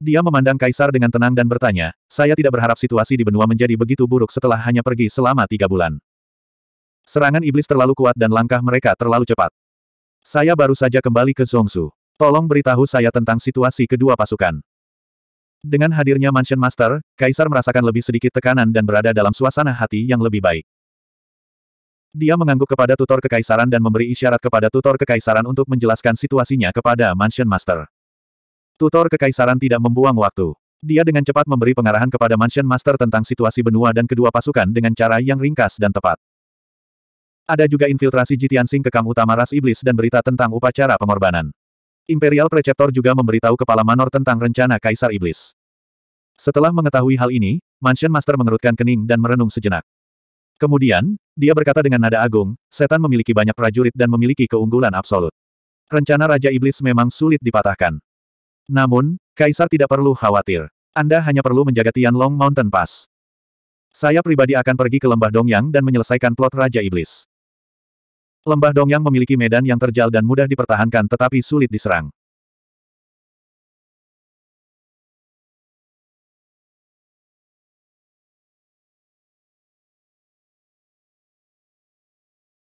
Dia memandang Kaisar dengan tenang dan bertanya, saya tidak berharap situasi di benua menjadi begitu buruk setelah hanya pergi selama tiga bulan. Serangan iblis terlalu kuat dan langkah mereka terlalu cepat. Saya baru saja kembali ke Zongsu. Tolong beritahu saya tentang situasi kedua pasukan. Dengan hadirnya Mansion Master, Kaisar merasakan lebih sedikit tekanan dan berada dalam suasana hati yang lebih baik. Dia mengangguk kepada tutor kekaisaran dan memberi isyarat kepada tutor kekaisaran untuk menjelaskan situasinya kepada Mansion Master. Tutor kekaisaran tidak membuang waktu. Dia dengan cepat memberi pengarahan kepada Mansion Master tentang situasi benua dan kedua pasukan dengan cara yang ringkas dan tepat. Ada juga infiltrasi Jitian Sing ke Kang Utama Ras Iblis dan berita tentang upacara pengorbanan. Imperial Preceptor juga memberitahu Kepala Manor tentang rencana Kaisar Iblis. Setelah mengetahui hal ini, Mansion Master mengerutkan kening dan merenung sejenak. Kemudian, dia berkata dengan nada agung, setan memiliki banyak prajurit dan memiliki keunggulan absolut. Rencana Raja Iblis memang sulit dipatahkan. Namun, Kaisar tidak perlu khawatir. Anda hanya perlu menjaga Tianlong Mountain Pass. Saya pribadi akan pergi ke Lembah Dongyang dan menyelesaikan plot Raja Iblis. Lembah Dongyang memiliki medan yang terjal dan mudah dipertahankan tetapi sulit diserang.